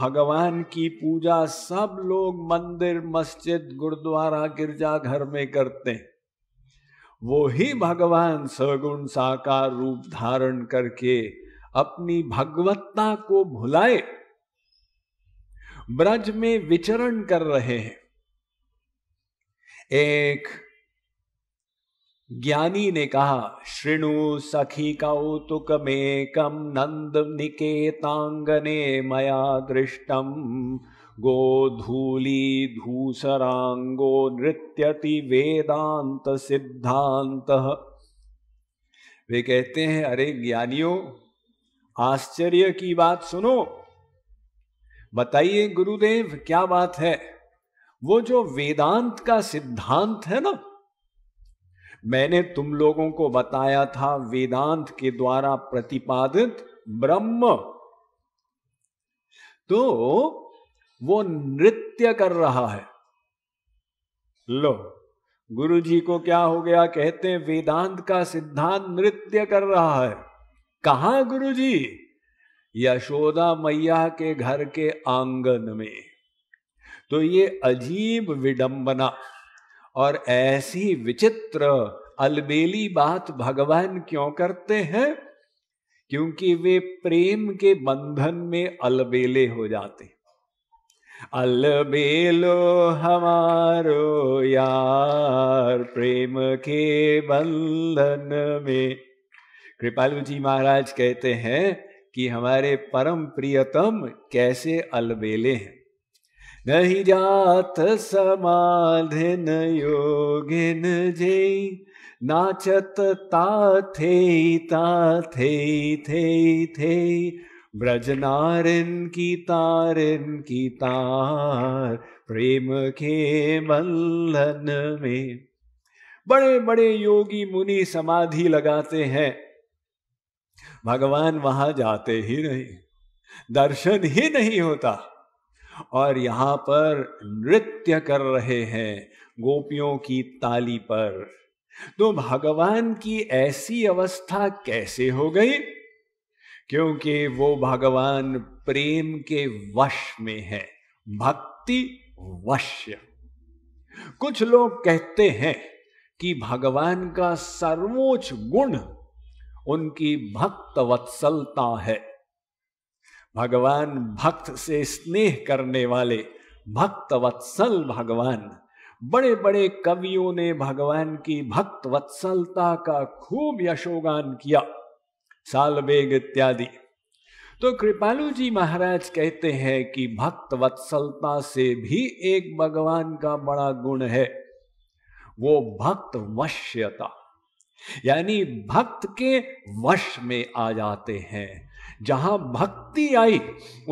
भगवान की पूजा सब लोग मंदिर मस्जिद गुरुद्वारा गिरजाघर में करते हैं वो ही भगवान सगुण साकार रूप धारण करके अपनी भगवत्ता को भुलाए ब्रज में विचरण कर रहे हैं एक ज्ञानी ने कहा श्रृणु सखी कौतुक कम नंद निकेतांगने मया दृष्टम गोधूली धूसरांगो नृत्यति वेदांत सिद्धांत वे कहते हैं अरे ज्ञानियों आश्चर्य की बात सुनो बताइए गुरुदेव क्या बात है वो जो वेदांत का सिद्धांत है ना मैंने तुम लोगों को बताया था वेदांत के द्वारा प्रतिपादित ब्रह्म तो वो नृत्य कर रहा है लो गुरु जी को क्या हो गया कहते हैं वेदांत का सिद्धांत नृत्य कर रहा है कहा गुरु जी यशोदा मैया के घर के आंगन में तो ये अजीब विडंबना और ऐसी विचित्र अलबेली बात भगवान क्यों करते हैं क्योंकि वे प्रेम के बंधन में अलबेले हो जाते अलबेलो हमारो यार प्रेम के बंधन में कृपालू जी महाराज कहते हैं कि हमारे परम प्रियतम कैसे अलबेले हैं नहीं जात समाधिन योगिन जे नाचत ता थे ता थे थे थे नारिन की तारिन की तार प्रेम के बंधन में बड़े बड़े योगी मुनि समाधि लगाते हैं भगवान वहां जाते ही नहीं दर्शन ही नहीं होता और यहाँ पर नृत्य कर रहे हैं गोपियों की ताली पर तो भगवान की ऐसी अवस्था कैसे हो गई क्योंकि वो भगवान प्रेम के वश में है भक्ति वश्य कुछ लोग कहते हैं कि भगवान का सर्वोच्च गुण उनकी भक्त वत्सलता है भगवान भक्त से स्नेह करने वाले भक्त वत्सल भगवान बड़े बड़े कवियों ने भगवान की भक्त वत्सलता का खूब यशोगान किया साल बेग इत्यादि तो कृपालु जी महाराज कहते हैं कि भक्त वत्सलता से भी एक भगवान का बड़ा गुण है वो भक्त वश्यता यानी भक्त के वश में आ जाते हैं जहां भक्ति आई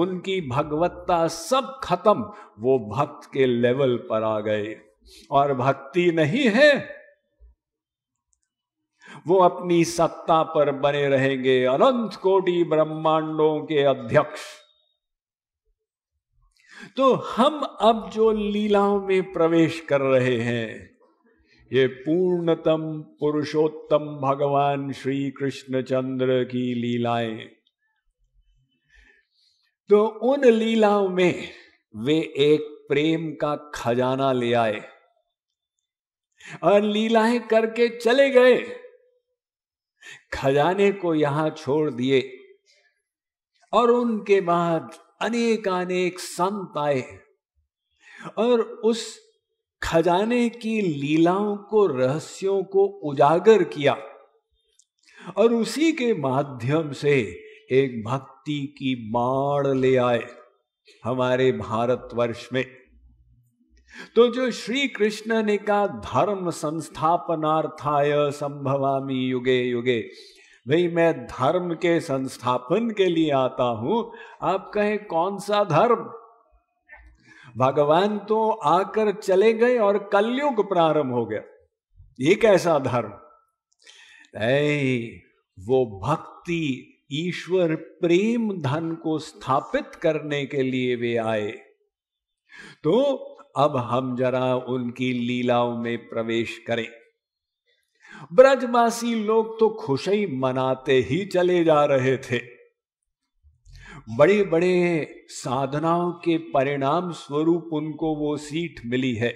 उनकी भगवत्ता सब खत्म वो भक्त के लेवल पर आ गए और भक्ति नहीं है वो अपनी सत्ता पर बने रहेंगे अनंत कोटि ब्रह्मांडों के अध्यक्ष तो हम अब जो लीलाओं में प्रवेश कर रहे हैं ये पूर्णतम पुरुषोत्तम भगवान श्री कृष्ण चंद्र की लीलाएं तो उन लीलाओं में वे एक प्रेम का खजाना ले आए और लीलाएं करके चले गए खजाने को यहां छोड़ दिए और उनके बाद अनेक अनेक संत आए और उस खजाने की लीलाओं को रहस्यों को उजागर किया और उसी के माध्यम से एक भक्ति की बाढ़ ले आए हमारे भारतवर्ष में तो जो श्री कृष्ण ने कहा धर्म संस्थापनार्थाय संभवामी युगे युगे भाई मैं धर्म के संस्थापन के लिए आता हूं आप कहे कौन सा धर्म भगवान तो आकर चले गए और कलयुग प्रारंभ हो गया ये कैसा धर्म ऐ वो भक्ति ईश्वर प्रेम धन को स्थापित करने के लिए वे आए तो अब हम जरा उनकी लीलाओं में प्रवेश करें ब्रजवासी लोग तो ही मनाते ही चले जा रहे थे बड़े बड़े साधनाओं के परिणाम स्वरूप उनको वो सीट मिली है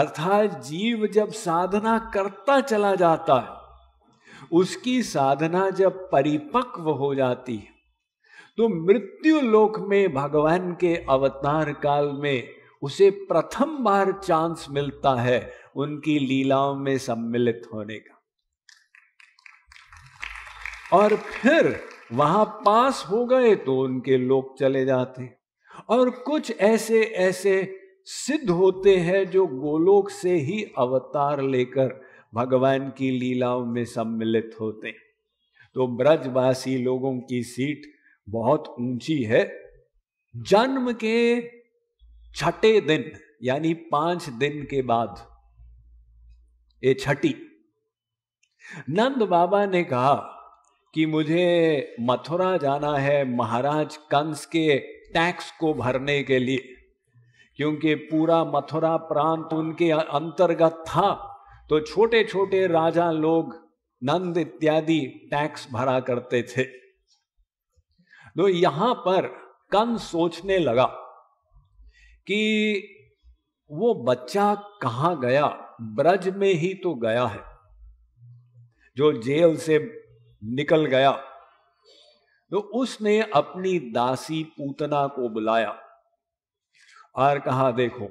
अर्थात जीव जब साधना करता चला जाता है उसकी साधना जब परिपक्व हो जाती है तो मृत्यु लोक में भगवान के अवतार काल में उसे प्रथम बार चांस मिलता है उनकी लीलाओं में सम्मिलित होने का और फिर वहां पास हो गए तो उनके लोक चले जाते और कुछ ऐसे ऐसे सिद्ध होते हैं जो गोलोक से ही अवतार लेकर भगवान की लीलाओं में सम्मिलित होते तो ब्रजवासी लोगों की सीट बहुत ऊंची है जन्म के छठे दिन यानी पांच दिन के बाद ये छठी नंद बाबा ने कहा कि मुझे मथुरा जाना है महाराज कंस के टैक्स को भरने के लिए क्योंकि पूरा मथुरा प्रांत उनके अंतर्गत था तो छोटे छोटे राजा लोग नंद इत्यादि टैक्स भरा करते थे तो यहां पर कंस सोचने लगा कि वो बच्चा कहां गया ब्रज में ही तो गया है जो जेल से निकल गया तो उसने अपनी दासी पूतना को बुलाया और कहा देखो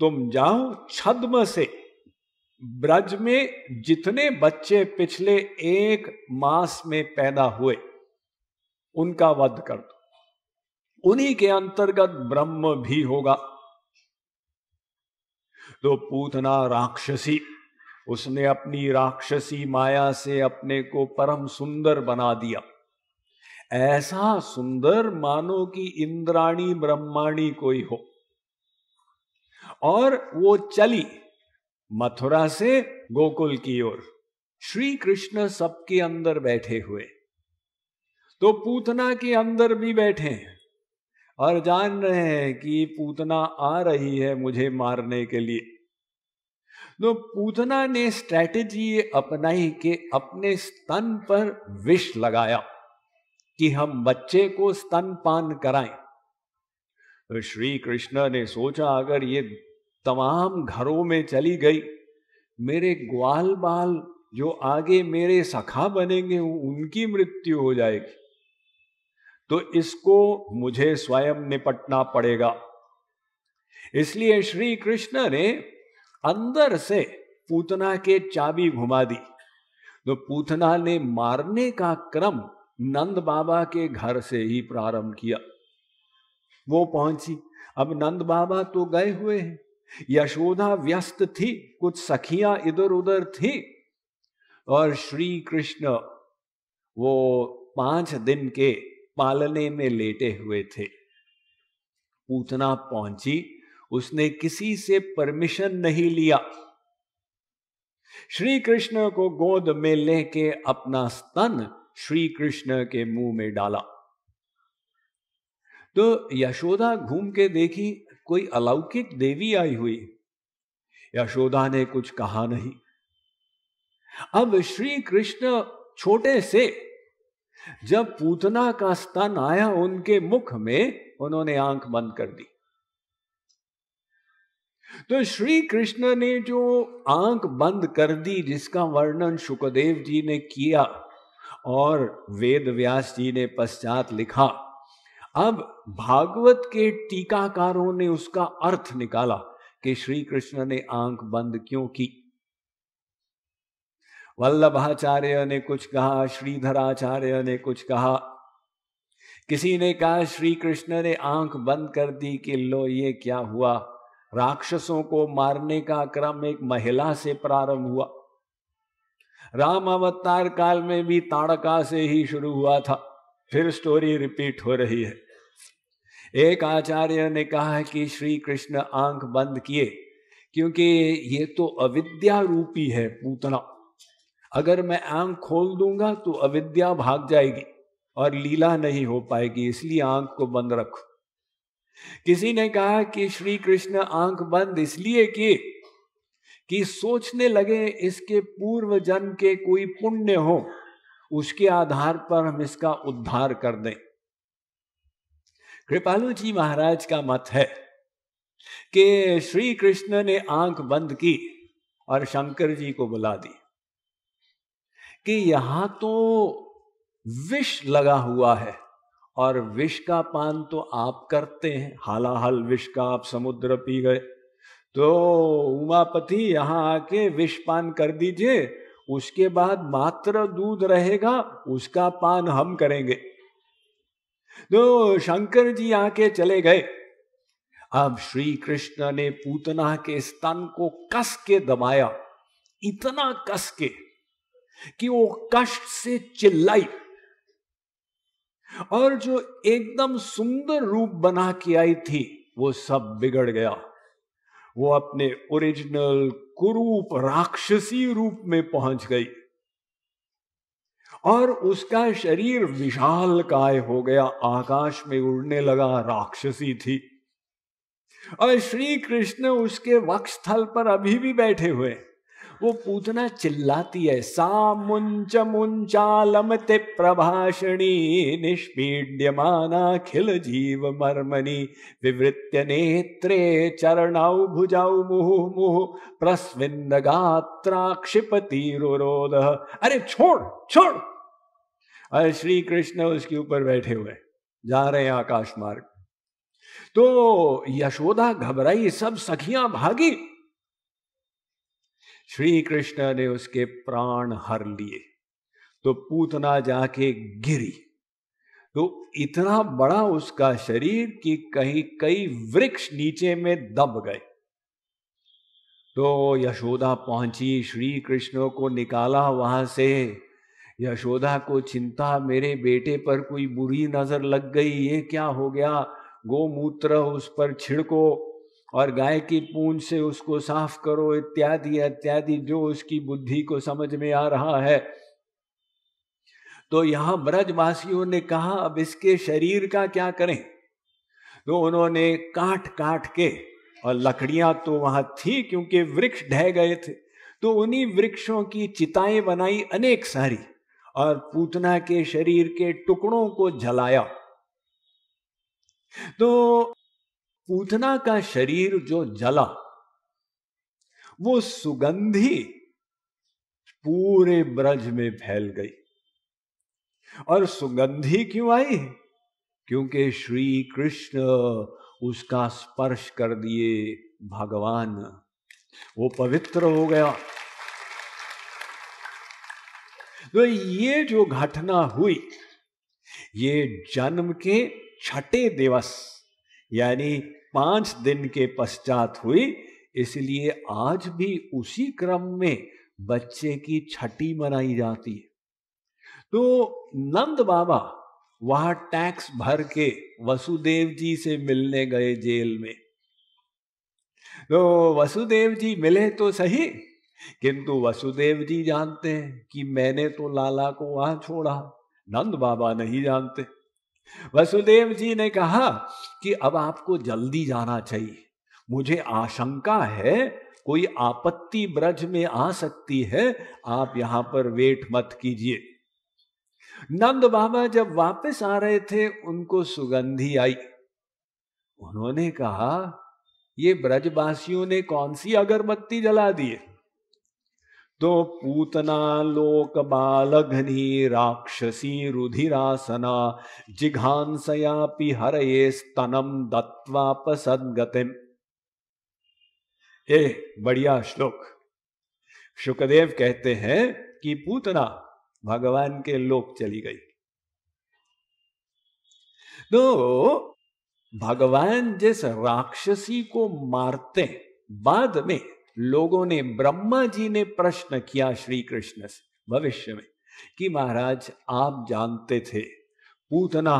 तुम जाओ छद्म से ब्रज में जितने बच्चे पिछले एक मास में पैदा हुए उनका वध कर दो उन्हीं के अंतर्गत ब्रह्म भी होगा तो पूतना राक्षसी उसने अपनी राक्षसी माया से अपने को परम सुंदर बना दिया ऐसा सुंदर मानो कि इंद्राणी ब्रह्माणी कोई हो और वो चली मथुरा से गोकुल की ओर श्री कृष्ण सबके अंदर बैठे हुए तो पूतना के अंदर भी बैठे हैं और जान रहे हैं कि पूतना आ रही है मुझे मारने के लिए तो पूतना ने स्ट्रैटेजी अपनाई के अपने स्तन पर विष लगाया कि हम बच्चे को स्तनपान कराएं तो श्री कृष्ण ने सोचा अगर ये तमाम घरों में चली गई मेरे ग्वाल बाल जो आगे मेरे सखा बनेंगे उनकी मृत्यु हो जाएगी तो इसको मुझे स्वयं निपटना पड़ेगा इसलिए श्री कृष्ण ने अंदर से पूतना के चाबी घुमा दी तो पूतना ने मारने का क्रम नंद बाबा के घर से ही प्रारंभ किया वो पहुंची अब नंद बाबा तो गए हुए हैं यशोदा व्यस्त थी कुछ सखियां इधर उधर थी और श्री कृष्ण वो पांच दिन के पालने में लेटे हुए थे पूतना पहुंची उसने किसी से परमिशन नहीं लिया श्री कृष्ण को गोद में लेके अपना स्तन श्री कृष्ण के मुंह में डाला तो यशोदा घूम के देखी कोई अलौकिक देवी आई हुई यशोदा ने कुछ कहा नहीं अब श्री कृष्ण छोटे से जब पूतना का स्तन आया उनके मुख में उन्होंने आंख बंद कर दी तो श्री कृष्ण ने जो आंख बंद कर दी जिसका वर्णन सुखदेव जी ने किया और वेद व्यास जी ने पश्चात लिखा अब भागवत के टीकाकारों ने उसका अर्थ निकाला कि श्री कृष्ण ने आंख बंद क्यों की वल्लभाचार्य ने कुछ कहा श्रीधराचार्य ने कुछ कहा किसी ने कहा श्री कृष्ण ने आंख बंद कर दी कि लो ये क्या हुआ राक्षसों को मारने का क्रम एक महिला से प्रारंभ हुआ राम अवतार काल में भी ताड़का से ही शुरू हुआ था फिर स्टोरी रिपीट हो रही है एक आचार्य ने कहा कि श्री कृष्ण आंख बंद किए क्योंकि ये तो अविद्या रूपी है पूतना अगर मैं आंख खोल दूंगा तो अविद्या भाग जाएगी और लीला नहीं हो पाएगी इसलिए आंख को बंद रखो किसी ने कहा कि श्री कृष्ण आंख बंद इसलिए किए कि सोचने लगे इसके पूर्व जन्म के कोई पुण्य हो उसके आधार पर हम इसका उद्धार कर दें कृपालु जी महाराज का मत है कि श्री कृष्ण ने आंख बंद की और शंकर जी को बुला दी कि यहां तो विष लगा हुआ है और विष का पान तो आप करते हैं हालाहाल विष का आप समुद्र पी गए तो उमापति यहां आके विष पान कर दीजिए उसके बाद मात्र दूध रहेगा उसका पान हम करेंगे तो शंकर जी आके चले गए अब श्री कृष्ण ने पूतना के स्तन को कस के दबाया इतना कस के कि वो कष्ट से चिल्लाई और जो एकदम सुंदर रूप बना के आई थी वो सब बिगड़ गया वो अपने ओरिजिनल कुरूप राक्षसी रूप में पहुंच गई और उसका शरीर विशाल काय हो गया आकाश में उड़ने लगा राक्षसी थी और श्री कृष्ण उसके वक्षस्थल पर अभी भी बैठे हुए हैं वो पूतना चिल्लाती है सा मुंच मुंचालम ते प्रभाषणी खिल जीव मर्मनी विवृत्य नेत्रे चरणाऊ भुजाऊ मुह मुहु प्रस्विन्न गात्राक्षिपति रोरोद अरे छोड़ छोड़ अरे श्री कृष्ण उसके ऊपर बैठे हुए जा रहे हैं आकाश मार्ग तो यशोदा घबराई सब सखियां भागी श्री कृष्ण ने उसके प्राण हर लिए तो पूतना जाके गिरी तो इतना बड़ा उसका शरीर कि कहीं कई वृक्ष नीचे में दब गए तो यशोदा पहुंची श्री कृष्ण को निकाला वहां से यशोदा को चिंता मेरे बेटे पर कोई बुरी नजर लग गई ये क्या हो गया गोमूत्र उस पर छिड़को और गाय की पूंछ से उसको साफ करो इत्यादि इत्यादि जो उसकी बुद्धि को समझ में आ रहा है तो यहां ब्रजवासियों ने कहा अब इसके शरीर का क्या करें तो उन्होंने काट काट के और लकड़ियां तो वहां थी क्योंकि वृक्ष ढह गए थे तो उन्हीं वृक्षों की चिताएं बनाई अनेक सारी और पूतना के शरीर के टुकड़ों को जलाया तो पूतना का शरीर जो जला वो सुगंधी पूरे ब्रज में फैल गई और सुगंधी क्यों आई क्योंकि श्री कृष्ण उसका स्पर्श कर दिए भगवान वो पवित्र हो गया तो ये जो घटना हुई ये जन्म के छठे दिवस यानी पांच दिन के पश्चात हुई इसलिए आज भी उसी क्रम में बच्चे की छठी मनाई जाती है तो नंद बाबा वहां टैक्स भर के वसुदेव जी से मिलने गए जेल में तो वसुदेव जी मिले तो सही किंतु वसुदेव जी जानते हैं कि मैंने तो लाला को वहां छोड़ा नंद बाबा नहीं जानते वसुदेव जी ने कहा कि अब आपको जल्दी जाना चाहिए मुझे आशंका है कोई आपत्ति ब्रज में आ सकती है आप यहां पर वेट मत कीजिए नंद बाबा जब वापस आ रहे थे उनको सुगंधी आई उन्होंने कहा ये ब्रजवासियों ने कौन सी अगरबत्ती जला दी है तो पूतना लोक बाल घनी राक्षसी रुधिरासना हर ये स्तनम सदगति ए बढ़िया श्लोक सुखदेव कहते हैं कि पूतना भगवान के लोक चली गई तो भगवान जिस राक्षसी को मारते बाद में लोगों ने ब्रह्मा जी ने प्रश्न किया श्री कृष्ण से भविष्य में कि महाराज आप जानते थे पूतना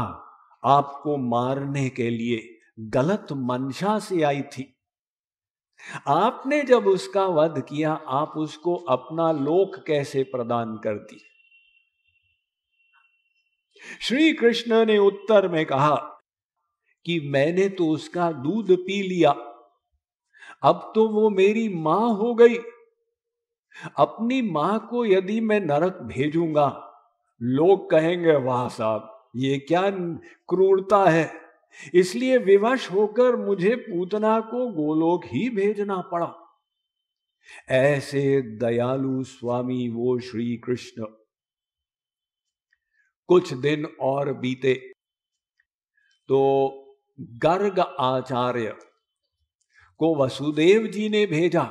आपको मारने के लिए गलत मंशा से आई थी आपने जब उसका वध किया आप उसको अपना लोक कैसे प्रदान कर दी श्री कृष्ण ने उत्तर में कहा कि मैंने तो उसका दूध पी लिया अब तो वो मेरी मां हो गई अपनी मां को यदि मैं नरक भेजूंगा लोग कहेंगे वाह साहब ये क्या क्रूरता है इसलिए विवश होकर मुझे पूतना को गोलोक ही भेजना पड़ा ऐसे दयालु स्वामी वो श्री कृष्ण कुछ दिन और बीते तो गर्ग आचार्य को वसुदेव जी ने भेजा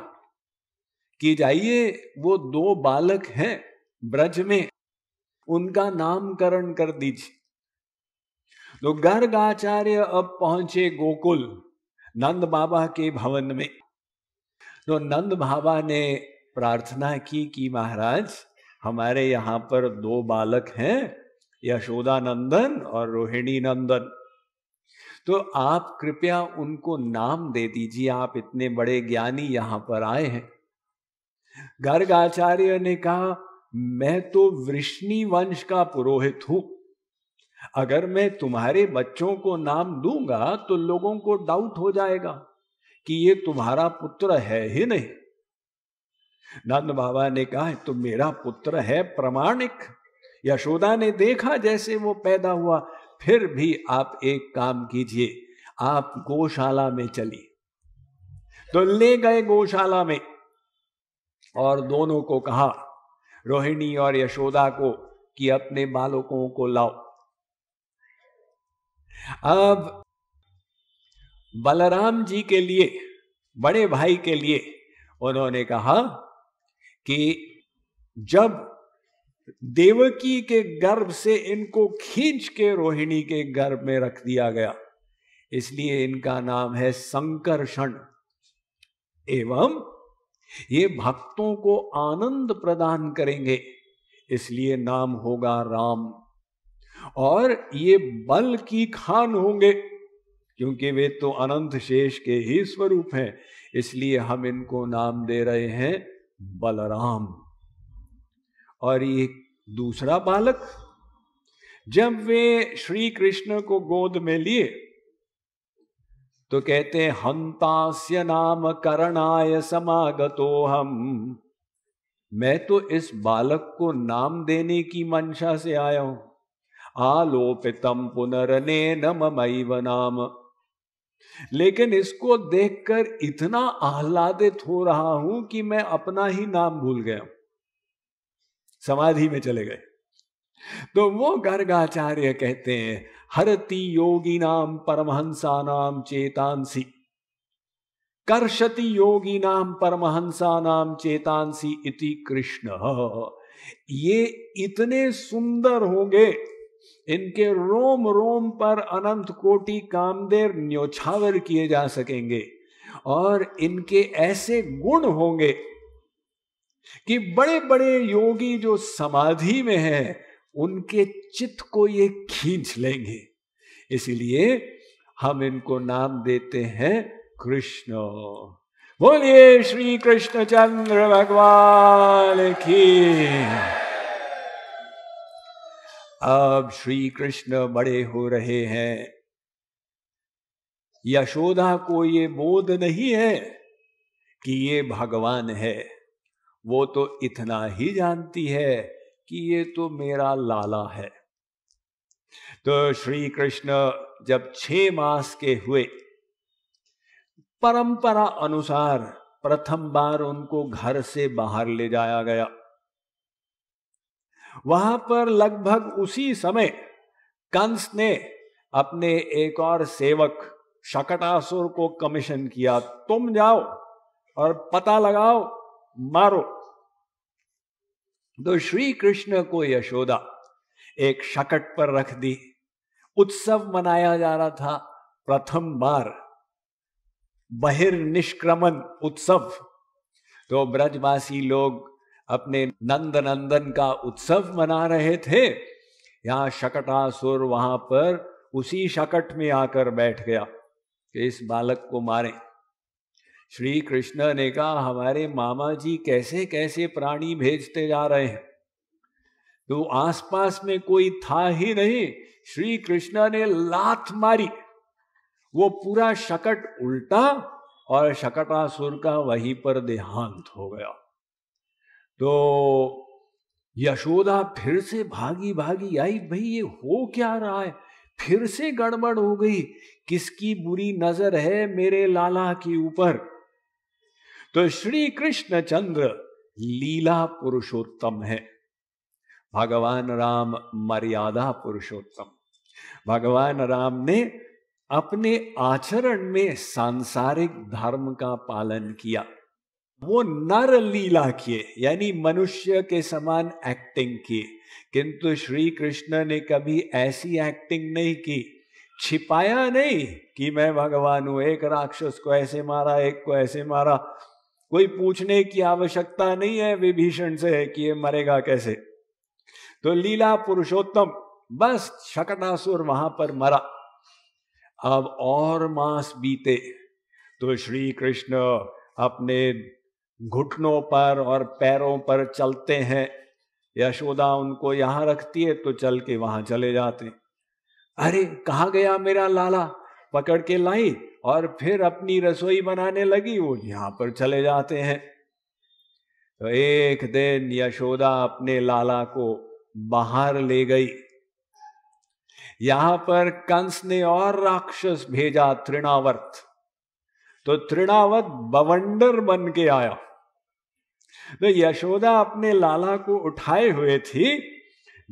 कि जाइए वो दो बालक हैं ब्रज में उनका नामकरण कर दीजिए तो गर्ग आचार्य अब पहुंचे गोकुल नंद बाबा के भवन में तो नंद बाबा ने प्रार्थना की कि महाराज हमारे यहां पर दो बालक हैं यशोदा नंदन और रोहिणी नंदन तो आप कृपया उनको नाम दे दीजिए आप इतने बड़े ज्ञानी यहां पर आए हैं गर्ग आचार्य ने कहा मैं तो वृष्णि वंश का पुरोहित हूं अगर मैं तुम्हारे बच्चों को नाम दूंगा तो लोगों को डाउट हो जाएगा कि ये तुम्हारा पुत्र है ही नहीं नंद बाबा ने कहा तो मेरा पुत्र है प्रमाणिक यशोदा ने देखा जैसे वो पैदा हुआ फिर भी आप एक काम कीजिए आप गौशाला में चली तो ले गए गौशाला में और दोनों को कहा रोहिणी और यशोदा को कि अपने बालकों को लाओ अब बलराम जी के लिए बड़े भाई के लिए उन्होंने कहा कि जब देवकी के गर्भ से इनको खींच के रोहिणी के गर्भ में रख दिया गया इसलिए इनका नाम है संकर्षण एवं ये भक्तों को आनंद प्रदान करेंगे इसलिए नाम होगा राम और ये बल की खान होंगे क्योंकि वे तो अनंत शेष के ही स्वरूप हैं इसलिए हम इनको नाम दे रहे हैं बलराम और ये दूसरा बालक जब वे श्री कृष्ण को गोद में लिए तो कहते हंतास्य नाम करणाय समागतो हम मैं तो इस बालक को नाम देने की मंशा से आया हूं आलोपितम पुनरने नमैव नाम लेकिन इसको देखकर इतना आह्लादित हो रहा हूं कि मैं अपना ही नाम भूल गया हूं समाधि में चले गए तो वो गर्गाचार्य कहते हैं हरति योगी नाम परमहंसा नाम चेतांसी कर्षति योगी नाम परमहंसा नाम चेतांसी इति कृष्ण ये इतने सुंदर होंगे इनके रोम रोम पर अनंत कोटि कामदेव न्योछावर किए जा सकेंगे और इनके ऐसे गुण होंगे कि बड़े बड़े योगी जो समाधि में हैं उनके चित्त को ये खींच लेंगे इसलिए हम इनको नाम देते हैं कृष्ण बोलिए श्री कृष्ण चंद्र भगवान की अब श्री कृष्ण बड़े हो रहे हैं यशोदा को ये बोध नहीं है कि ये भगवान है वो तो इतना ही जानती है कि ये तो मेरा लाला है तो श्री कृष्ण जब छह मास के हुए परंपरा अनुसार प्रथम बार उनको घर से बाहर ले जाया गया वहां पर लगभग उसी समय कंस ने अपने एक और सेवक शकटासुर को कमीशन किया तुम जाओ और पता लगाओ मारो तो श्री कृष्ण को यशोदा एक शकट पर रख दी उत्सव मनाया जा रहा था प्रथम बार बहिर्निष्क्रमण उत्सव तो ब्रजवासी लोग अपने नंद नंदन का उत्सव मना रहे थे यहां शकटासुर वहां पर उसी शकट में आकर बैठ गया कि इस बालक को मारें श्री कृष्ण ने कहा हमारे मामा जी कैसे कैसे प्राणी भेजते जा रहे हैं तो आसपास में कोई था ही नहीं श्री कृष्ण ने लात मारी वो पूरा शकट उल्टा और शकटासुर का वहीं पर देहांत हो गया तो यशोदा फिर से भागी भागी आई भाई ये हो क्या रहा है फिर से गड़बड़ हो गई किसकी बुरी नजर है मेरे लाला के ऊपर तो श्री कृष्ण चंद्र लीला पुरुषोत्तम है भगवान राम मर्यादा पुरुषोत्तम भगवान राम ने अपने आचरण में सांसारिक धर्म का पालन किया वो नर लीला किए यानी मनुष्य के समान एक्टिंग की किंतु श्री कृष्ण ने कभी ऐसी एक्टिंग नहीं की छिपाया नहीं कि मैं भगवान हूं एक राक्षस को ऐसे मारा एक को ऐसे मारा कोई पूछने की आवश्यकता नहीं है विभीषण से कि ये मरेगा कैसे तो लीला पुरुषोत्तम बस शकटासुर वहां पर मरा अब और मास बीते तो श्री कृष्ण अपने घुटनों पर और पैरों पर चलते हैं यशोदा उनको यहां रखती है तो चल के वहां चले जाते अरे कहा गया मेरा लाला पकड़ के लाई और फिर अपनी रसोई बनाने लगी वो यहां पर चले जाते हैं तो एक दिन यशोदा अपने लाला को बाहर ले गई यहां पर कंस ने और राक्षस भेजा तृणावर्त तो तृणावत बवंडर बन के आया तो यशोदा अपने लाला को उठाए हुए थी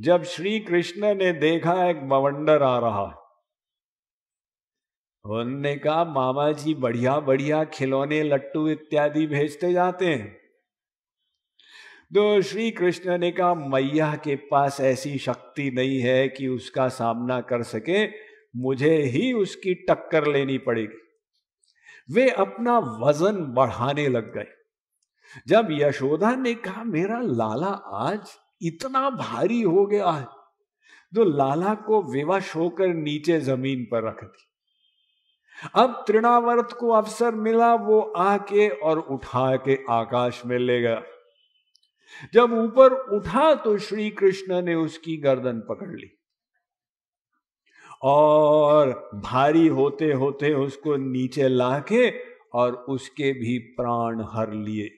जब श्री कृष्ण ने देखा एक बवंडर आ रहा है उनने कहा मामा जी बढ़िया बढ़िया खिलौने लट्टू इत्यादि भेजते जाते हैं तो श्री कृष्ण ने कहा मैया के पास ऐसी शक्ति नहीं है कि उसका सामना कर सके मुझे ही उसकी टक्कर लेनी पड़ेगी वे अपना वजन बढ़ाने लग गए जब यशोदा ने कहा मेरा लाला आज इतना भारी हो गया है तो लाला को विवश होकर नीचे जमीन पर रख दी अब त्रिणावर्त को अवसर मिला वो आके और उठा के आकाश में ले गया जब ऊपर उठा तो श्री कृष्ण ने उसकी गर्दन पकड़ ली और भारी होते होते उसको नीचे लाके और उसके भी प्राण हर लिए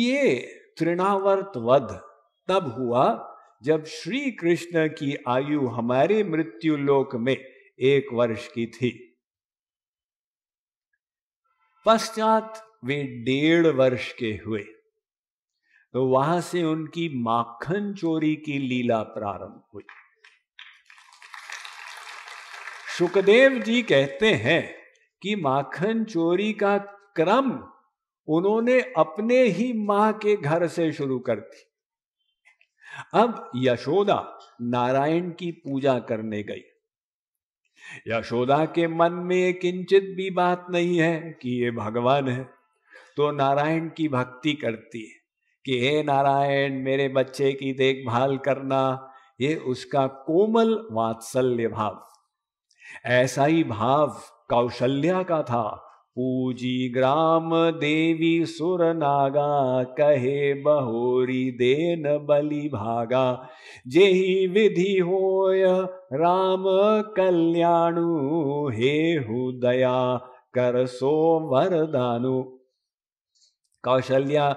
ये तृणावर्त वध तब हुआ जब श्री कृष्ण की आयु हमारे मृत्यु लोक में एक वर्ष की थी पश्चात वे डेढ़ वर्ष के हुए तो वहां से उनकी माखन चोरी की लीला प्रारंभ हुई सुखदेव जी कहते हैं कि माखन चोरी का क्रम उन्होंने अपने ही मां के घर से शुरू कर दी अब यशोदा नारायण की पूजा करने गई यशोदा के मन में किंचित भी बात नहीं है कि ये भगवान है तो नारायण की भक्ति करती है कि हे नारायण मेरे बच्चे की देखभाल करना ये उसका कोमल वात्सल्य भाव ऐसा ही भाव कौशल्या का था पूजी ग्राम देवी सुर नागा कहे बहोरी देन बलि भागा जेही विधि होय राम कल्याणु हे दया कर सो वरदानु कौशल्या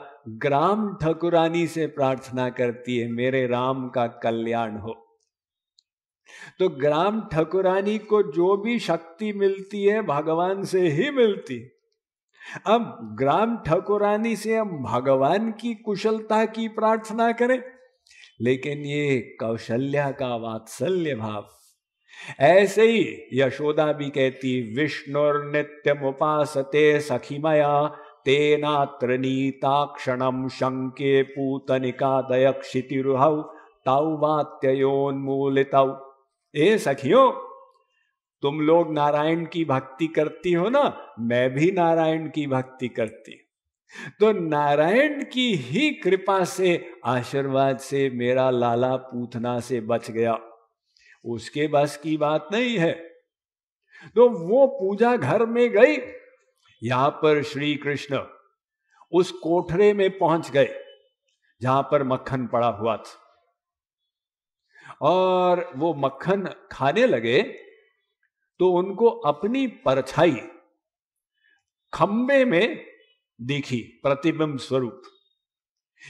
ग्राम ठकुरानी से प्रार्थना करती है मेरे राम का कल्याण हो तो ग्राम ठकुरानी को जो भी शक्ति मिलती है भगवान से ही मिलती अब ग्राम ठकुरानी से हम भगवान की कुशलता की प्रार्थना करें लेकिन ये कौशल्या का वात्सल्य भाव ऐसे ही यशोदा भी कहती विष्णुर नित्यम उपासते सखीमया तेनात्र क्षण शंके पूतनिका दयक्षितिरुह तौ वात्योन्मूलित ए सखियों तुम लोग नारायण की भक्ति करती हो ना मैं भी नारायण की भक्ति करती तो नारायण की ही कृपा से आशीर्वाद से मेरा लाला पूतना से बच गया उसके बस की बात नहीं है तो वो पूजा घर में गई यहां पर श्री कृष्ण उस कोठरे में पहुंच गए जहां पर मक्खन पड़ा हुआ था और वो मक्खन खाने लगे तो उनको अपनी परछाई खंबे में दिखी प्रतिबिंब स्वरूप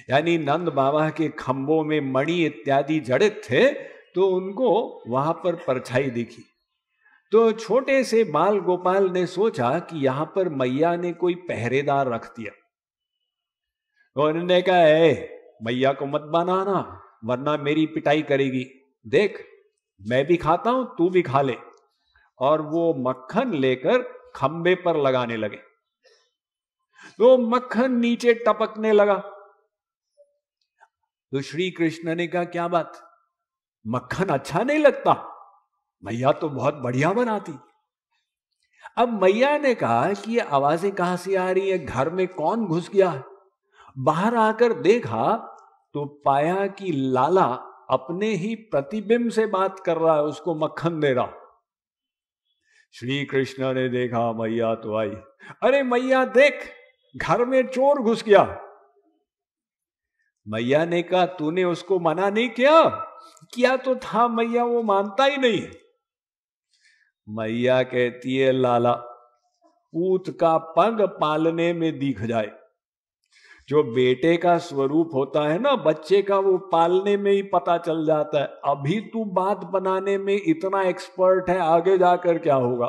यानी नंद बाबा के खम्बों में मणि इत्यादि जड़ित थे तो उनको वहां पर परछाई दिखी तो छोटे से बाल गोपाल ने सोचा कि यहां पर मैया ने कोई पहरेदार रख दिया तो उन्होंने कहा मैया को मत बनाना वरना मेरी पिटाई करेगी देख मैं भी खाता हूं तू भी खा ले और वो मक्खन लेकर खंबे पर लगाने लगे तो मक्खन नीचे टपकने लगा तो श्री कृष्ण ने कहा क्या बात मक्खन अच्छा नहीं लगता मैया तो बहुत बढ़िया बनाती अब मैया ने कहा कि ये आवाजें कहां से आ रही है घर में कौन घुस गया है बाहर आकर देखा तो पाया कि लाला अपने ही प्रतिबिंब से बात कर रहा है उसको मक्खन दे रहा श्री कृष्ण ने देखा मैया तो आई अरे मैया देख घर में चोर घुस गया मैया ने कहा तूने उसको मना नहीं किया किया तो था मैया वो मानता ही नहीं मैया कहती है लाला पूत का पंग पालने में दिख जाए जो बेटे का स्वरूप होता है ना बच्चे का वो पालने में ही पता चल जाता है अभी तू बात बनाने में इतना एक्सपर्ट है आगे जाकर क्या होगा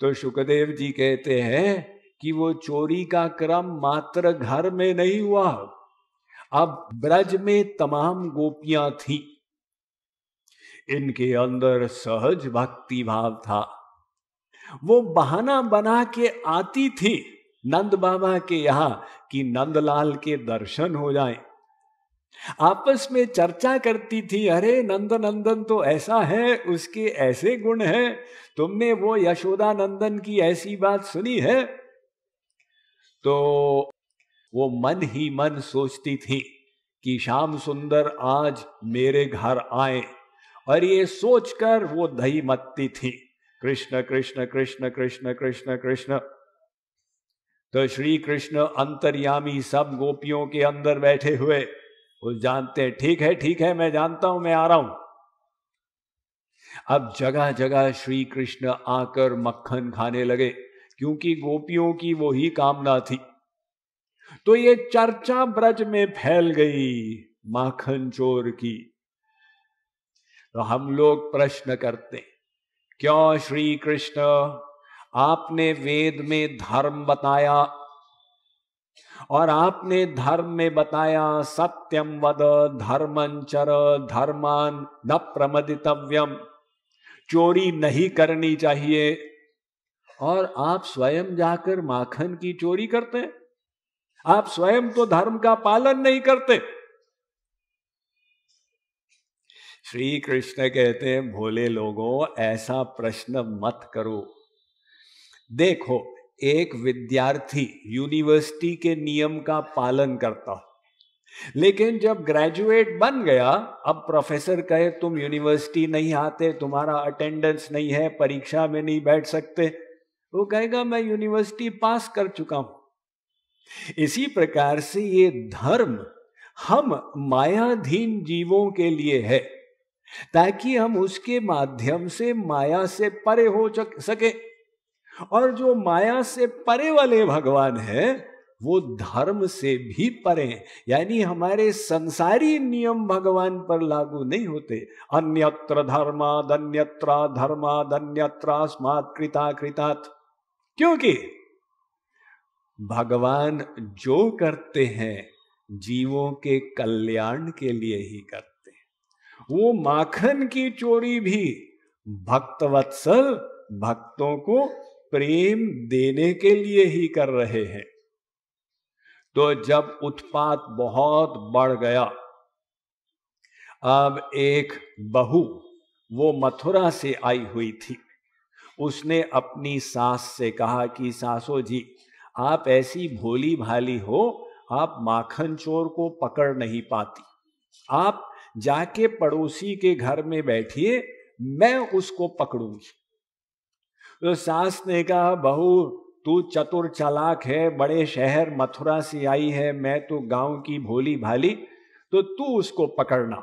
तो सुखदेव जी कहते हैं कि वो चोरी का क्रम मात्र घर में नहीं हुआ अब ब्रज में तमाम गोपियां थी इनके अंदर सहज भक्ति भाव था वो बहाना बना के आती थी नंद बाबा के यहां कि नंदलाल के दर्शन हो जाए आपस में चर्चा करती थी अरे नंद नंदन तो ऐसा है उसके ऐसे गुण हैं तुमने वो यशोदा नंदन की ऐसी बात सुनी है तो वो मन ही मन सोचती थी कि श्याम सुंदर आज मेरे घर आए और ये सोचकर वो दही मत्ती थी कृष्ण कृष्ण कृष्ण कृष्ण कृष्ण कृष्ण तो श्री कृष्ण अंतर्यामी सब गोपियों के अंदर बैठे हुए वो जानते हैं ठीक है ठीक है मैं जानता हूं मैं आ रहा हूं अब जगह जगह श्री कृष्ण आकर मक्खन खाने लगे क्योंकि गोपियों की वो ही कामना थी तो ये चर्चा ब्रज में फैल गई माखन चोर की तो हम लोग प्रश्न करते क्यों श्री कृष्ण आपने वेद में धर्म बताया और आपने धर्म में बताया सत्यम वद धर्मचर धर्मान न प्रमदितव्यम चोरी नहीं करनी चाहिए और आप स्वयं जाकर माखन की चोरी करते आप स्वयं तो धर्म का पालन नहीं करते श्री कृष्ण कहते हैं भोले लोगों ऐसा प्रश्न मत करो देखो एक विद्यार्थी यूनिवर्सिटी के नियम का पालन करता लेकिन जब ग्रेजुएट बन गया अब प्रोफेसर कहे तुम यूनिवर्सिटी नहीं आते तुम्हारा अटेंडेंस नहीं है परीक्षा में नहीं बैठ सकते वो कहेगा मैं यूनिवर्सिटी पास कर चुका हूं इसी प्रकार से ये धर्म हम मायाधीन जीवों के लिए है ताकि हम उसके माध्यम से माया से परे हो सके और जो माया से परे वाले भगवान है वो धर्म से भी परे यानी हमारे संसारी नियम भगवान पर लागू नहीं होते अन्यत्र धर्माद अन्यत्र धर्माद अन्यत्र स्मात कृता कृतात् क्योंकि भगवान जो करते हैं जीवों के कल्याण के लिए ही करते हैं वो माखन की चोरी भी भक्तवत्सल भक्तों को प्रेम देने के लिए ही कर रहे हैं तो जब उत्पात बहुत बढ़ गया अब एक बहू वो मथुरा से आई हुई थी उसने अपनी सास से कहा कि सासो जी आप ऐसी भोली भाली हो आप माखन चोर को पकड़ नहीं पाती आप जाके पड़ोसी के घर में बैठिए मैं उसको पकड़ूंगी तो सास ने कहा बहू तू चतुर चालाक है बड़े शहर मथुरा से आई है मैं तो गांव की भोली भाली तो तू उसको पकड़ना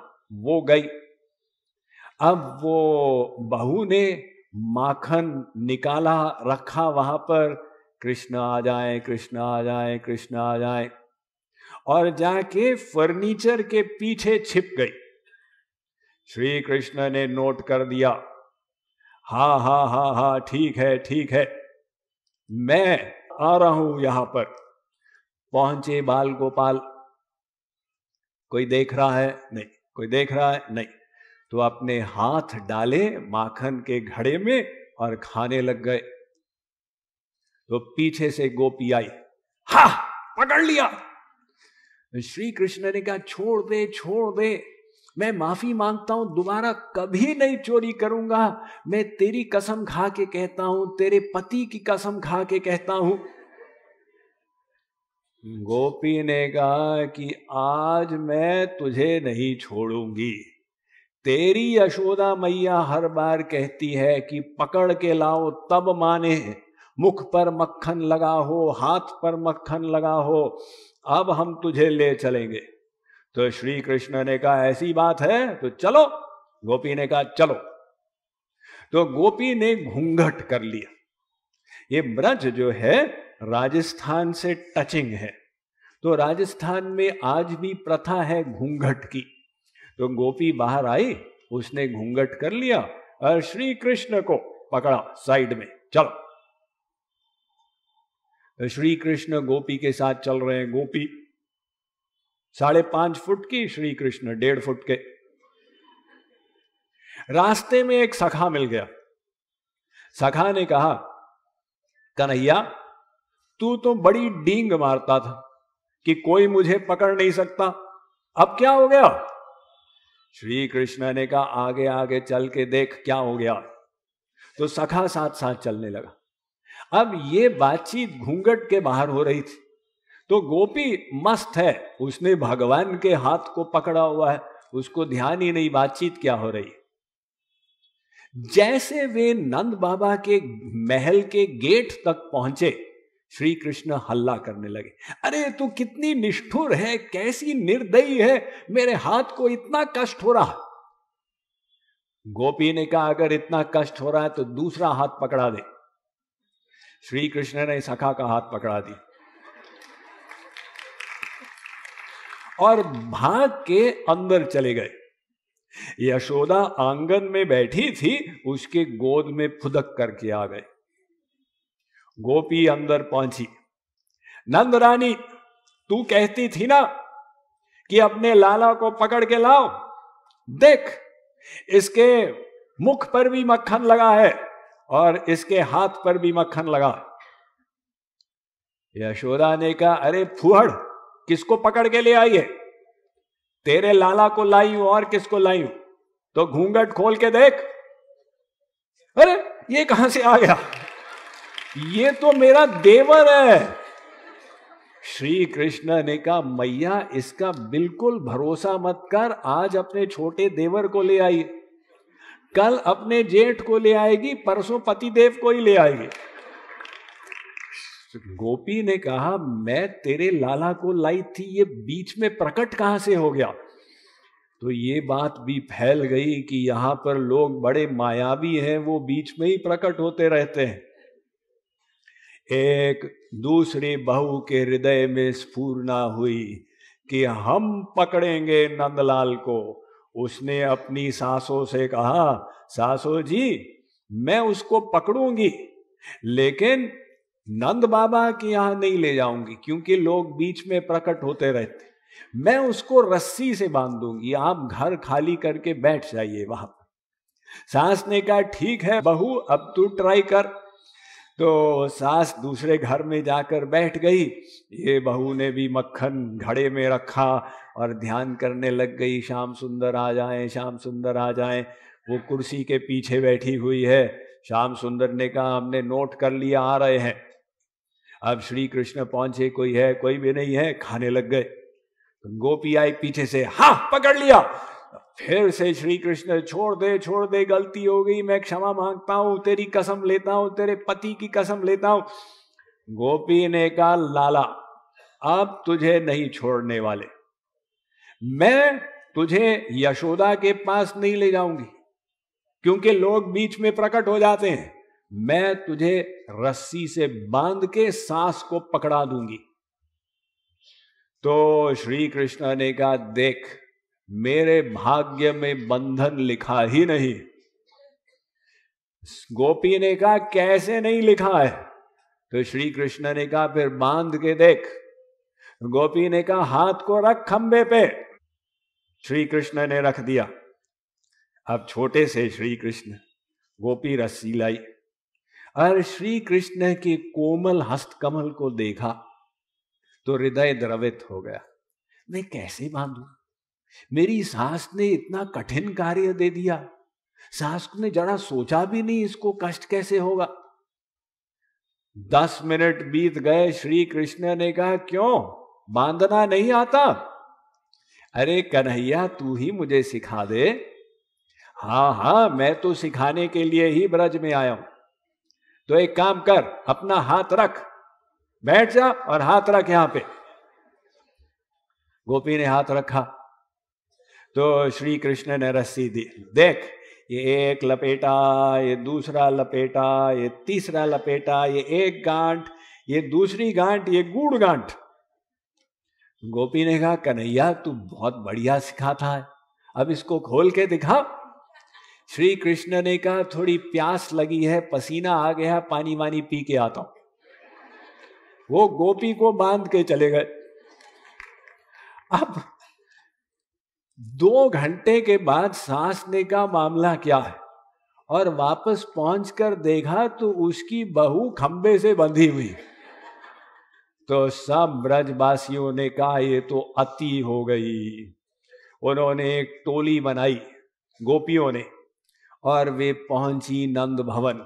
वो गई अब वो बहू ने माखन निकाला रखा वहां पर कृष्ण आ जाए कृष्ण आ जाए कृष्ण आ जाए और जाके फर्नीचर के पीछे छिप गई श्री कृष्ण ने नोट कर दिया हा हा हा हा ठीक है ठीक है मैं आ रहा हूं यहां पर पहुंचे बाल गोपाल कोई देख रहा है नहीं कोई देख रहा है नहीं तो अपने हाथ डाले माखन के घड़े में और खाने लग गए तो पीछे से गोपी आई हा पकड़ लिया श्री कृष्ण ने कहा छोड़ दे छोड़ दे मैं माफी मांगता हूं दोबारा कभी नहीं चोरी करूंगा मैं तेरी कसम खा के कहता हूं तेरे पति की कसम खा के कहता हूं गोपी ने कहा कि आज मैं तुझे नहीं छोड़ूंगी तेरी यशोदा मैया हर बार कहती है कि पकड़ के लाओ तब माने मुख पर मक्खन लगा हो हाथ पर मक्खन लगा हो अब हम तुझे ले चलेंगे तो श्री कृष्ण ने कहा ऐसी बात है तो चलो गोपी ने कहा चलो तो गोपी ने घूंघट कर लिया ये ब्रज जो है राजस्थान से टचिंग है तो राजस्थान में आज भी प्रथा है घूंघट की तो गोपी बाहर आई उसने घूंघट कर लिया और श्री कृष्ण को पकड़ा साइड में चलो तो श्री कृष्ण गोपी के साथ चल रहे हैं गोपी साढ़े पांच फुट की श्री कृष्ण डेढ़ फुट के रास्ते में एक सखा मिल गया सखा ने कहा कन्हैया तू तो बड़ी डींग मारता था कि कोई मुझे पकड़ नहीं सकता अब क्या हो गया श्री कृष्ण ने कहा आगे आगे चल के देख क्या हो गया तो सखा साथ साथ चलने लगा अब ये बातचीत घूंघट के बाहर हो रही थी तो गोपी मस्त है उसने भगवान के हाथ को पकड़ा हुआ है उसको ध्यान ही नहीं बातचीत क्या हो रही जैसे वे नंद बाबा के महल के गेट तक पहुंचे श्री कृष्ण हल्ला करने लगे अरे तू कितनी निष्ठुर है कैसी निर्दयी है मेरे हाथ को इतना कष्ट हो रहा गोपी ने कहा अगर इतना कष्ट हो रहा है तो दूसरा हाथ पकड़ा दे श्री कृष्ण ने सखा का हाथ पकड़ा दी और भाग के अंदर चले गए यशोदा आंगन में बैठी थी उसके गोद में फुदक करके आ गए गोपी अंदर पहुंची नंद रानी तू कहती थी ना कि अपने लाला को पकड़ के लाओ देख इसके मुख पर भी मक्खन लगा है और इसके हाथ पर भी मक्खन लगा यशोदा ने कहा अरे फुहड़ किसको पकड़ के ले आई है तेरे लाला को लाई हूं और किसको लाई हूं तो घूंघट खोल के देख अरे ये कहां से आ गया ये तो मेरा देवर है श्री कृष्ण ने कहा मैया इसका बिल्कुल भरोसा मत कर आज अपने छोटे देवर को ले आई कल अपने जेठ को ले आएगी परसों पति देव को ही ले आएगी गोपी ने कहा मैं तेरे लाला को लाई थी ये बीच में प्रकट कहां से हो गया तो ये बात भी फैल गई कि यहां पर लोग बड़े मायावी हैं वो बीच में ही प्रकट होते रहते हैं एक दूसरी बहू के हृदय में स्फूर्णा हुई कि हम पकड़ेंगे नंदलाल को उसने अपनी सासों से कहा सासो जी मैं उसको पकड़ूंगी लेकिन नंद बाबा के यहां नहीं ले जाऊंगी क्योंकि लोग बीच में प्रकट होते रहते मैं उसको रस्सी से बांध दूंगी आप घर खाली करके बैठ जाइए वहां पर सास ने कहा ठीक है बहू अब तू ट्राई कर तो सास दूसरे घर में जाकर बैठ गई ये बहू ने भी मक्खन घड़े में रखा और ध्यान करने लग गई शाम सुंदर आ जाए शाम सुंदर आ जाए वो कुर्सी के पीछे बैठी हुई है श्याम सुंदर ने कहा हमने नोट कर लिया आ रहे हैं अब श्री कृष्ण पहुंचे कोई है कोई भी नहीं है खाने लग गए तो गोपी आई पीछे से हा पकड़ लिया फिर से श्री कृष्ण छोड़ दे छोड़ दे गलती हो गई मैं क्षमा मांगता हूं तेरी कसम लेता हूं तेरे पति की कसम लेता हूं गोपी ने कहा लाला अब तुझे नहीं छोड़ने वाले मैं तुझे यशोदा के पास नहीं ले जाऊंगी क्योंकि लोग बीच में प्रकट हो जाते हैं मैं तुझे रस्सी से बांध के सांस को पकड़ा दूंगी तो श्री कृष्ण ने कहा देख मेरे भाग्य में बंधन लिखा ही नहीं गोपी ने कहा कैसे नहीं लिखा है तो श्री कृष्ण ने कहा फिर बांध के देख गोपी ने कहा हाथ को रख खंबे पे श्री कृष्ण ने रख दिया अब छोटे से श्री कृष्ण गोपी रस्सी लाई और श्री कृष्ण के कोमल हस्त कमल को देखा तो हृदय द्रवित हो गया मैं कैसे बांधू मेरी सास ने इतना कठिन कार्य दे दिया सास ने जरा सोचा भी नहीं इसको कष्ट कैसे होगा दस मिनट बीत गए श्री कृष्ण ने कहा क्यों बांधना नहीं आता अरे कन्हैया तू ही मुझे सिखा दे हाँ हाँ मैं तो सिखाने के लिए ही ब्रज में आया हूं तो एक काम कर अपना हाथ रख बैठ जा और हाथ रख यहां पे गोपी ने हाथ रखा तो श्री कृष्ण ने रस्सी दी देख ये एक लपेटा ये दूसरा लपेटा ये तीसरा लपेटा ये एक गांठ ये दूसरी गांठ ये गुड़ गांठ गोपी ने कहा कन्हैया तू बहुत बढ़िया सिखाता है अब इसको खोल के दिखा श्री कृष्ण ने कहा थोड़ी प्यास लगी है पसीना आ गया पानी वानी पी के आता हूं वो गोपी को बांध के चले गए अब दो घंटे के बाद सांसने का मामला क्या है और वापस पहुंच कर देखा तो उसकी बहू खंबे से बंधी हुई तो सब ब्रजवासियों ने कहा ये तो अति हो गई उन्होंने एक टोली बनाई गोपियों ने और वे पहुंची नंद भवन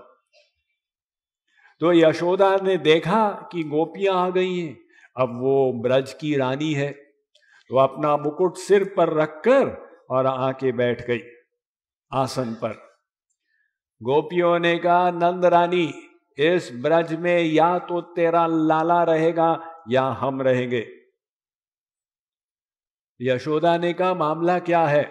तो यशोदा ने देखा कि गोपियां आ गई हैं अब वो ब्रज की रानी है तो अपना मुकुट सिर पर रखकर और आके बैठ गई आसन पर गोपियों ने कहा नंद रानी इस ब्रज में या तो तेरा लाला रहेगा या हम रहेंगे यशोदा ने कहा मामला क्या है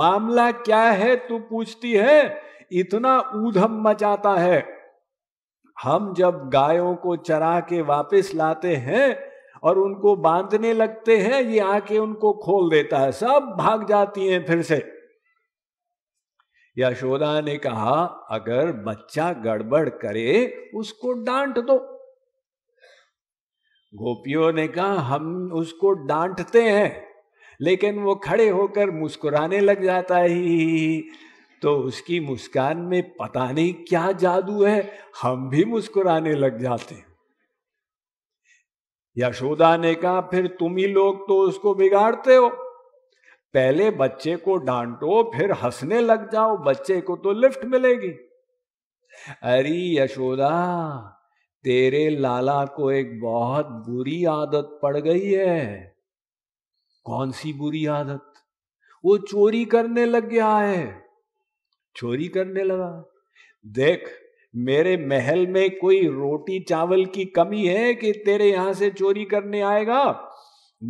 मामला क्या है तू पूछती है इतना ऊधम मचाता है हम जब गायों को चरा के वापस लाते हैं और उनको बांधने लगते हैं ये आके उनको खोल देता है सब भाग जाती हैं फिर से यशोदा ने कहा अगर बच्चा गड़बड़ करे उसको डांट दो गोपियों ने कहा हम उसको डांटते हैं लेकिन वो खड़े होकर मुस्कुराने लग जाता ही तो उसकी मुस्कान में पता नहीं क्या जादू है हम भी मुस्कुराने लग जाते हैं यशोदा ने कहा फिर तुम ही लोग तो उसको बिगाड़ते हो पहले बच्चे को डांटो फिर हंसने लग जाओ बच्चे को तो लिफ्ट मिलेगी अरे यशोदा तेरे लाला को एक बहुत बुरी आदत पड़ गई है कौन सी बुरी आदत वो चोरी करने लग गया है चोरी करने लगा देख मेरे महल में कोई रोटी चावल की कमी है कि तेरे यहां से चोरी करने आएगा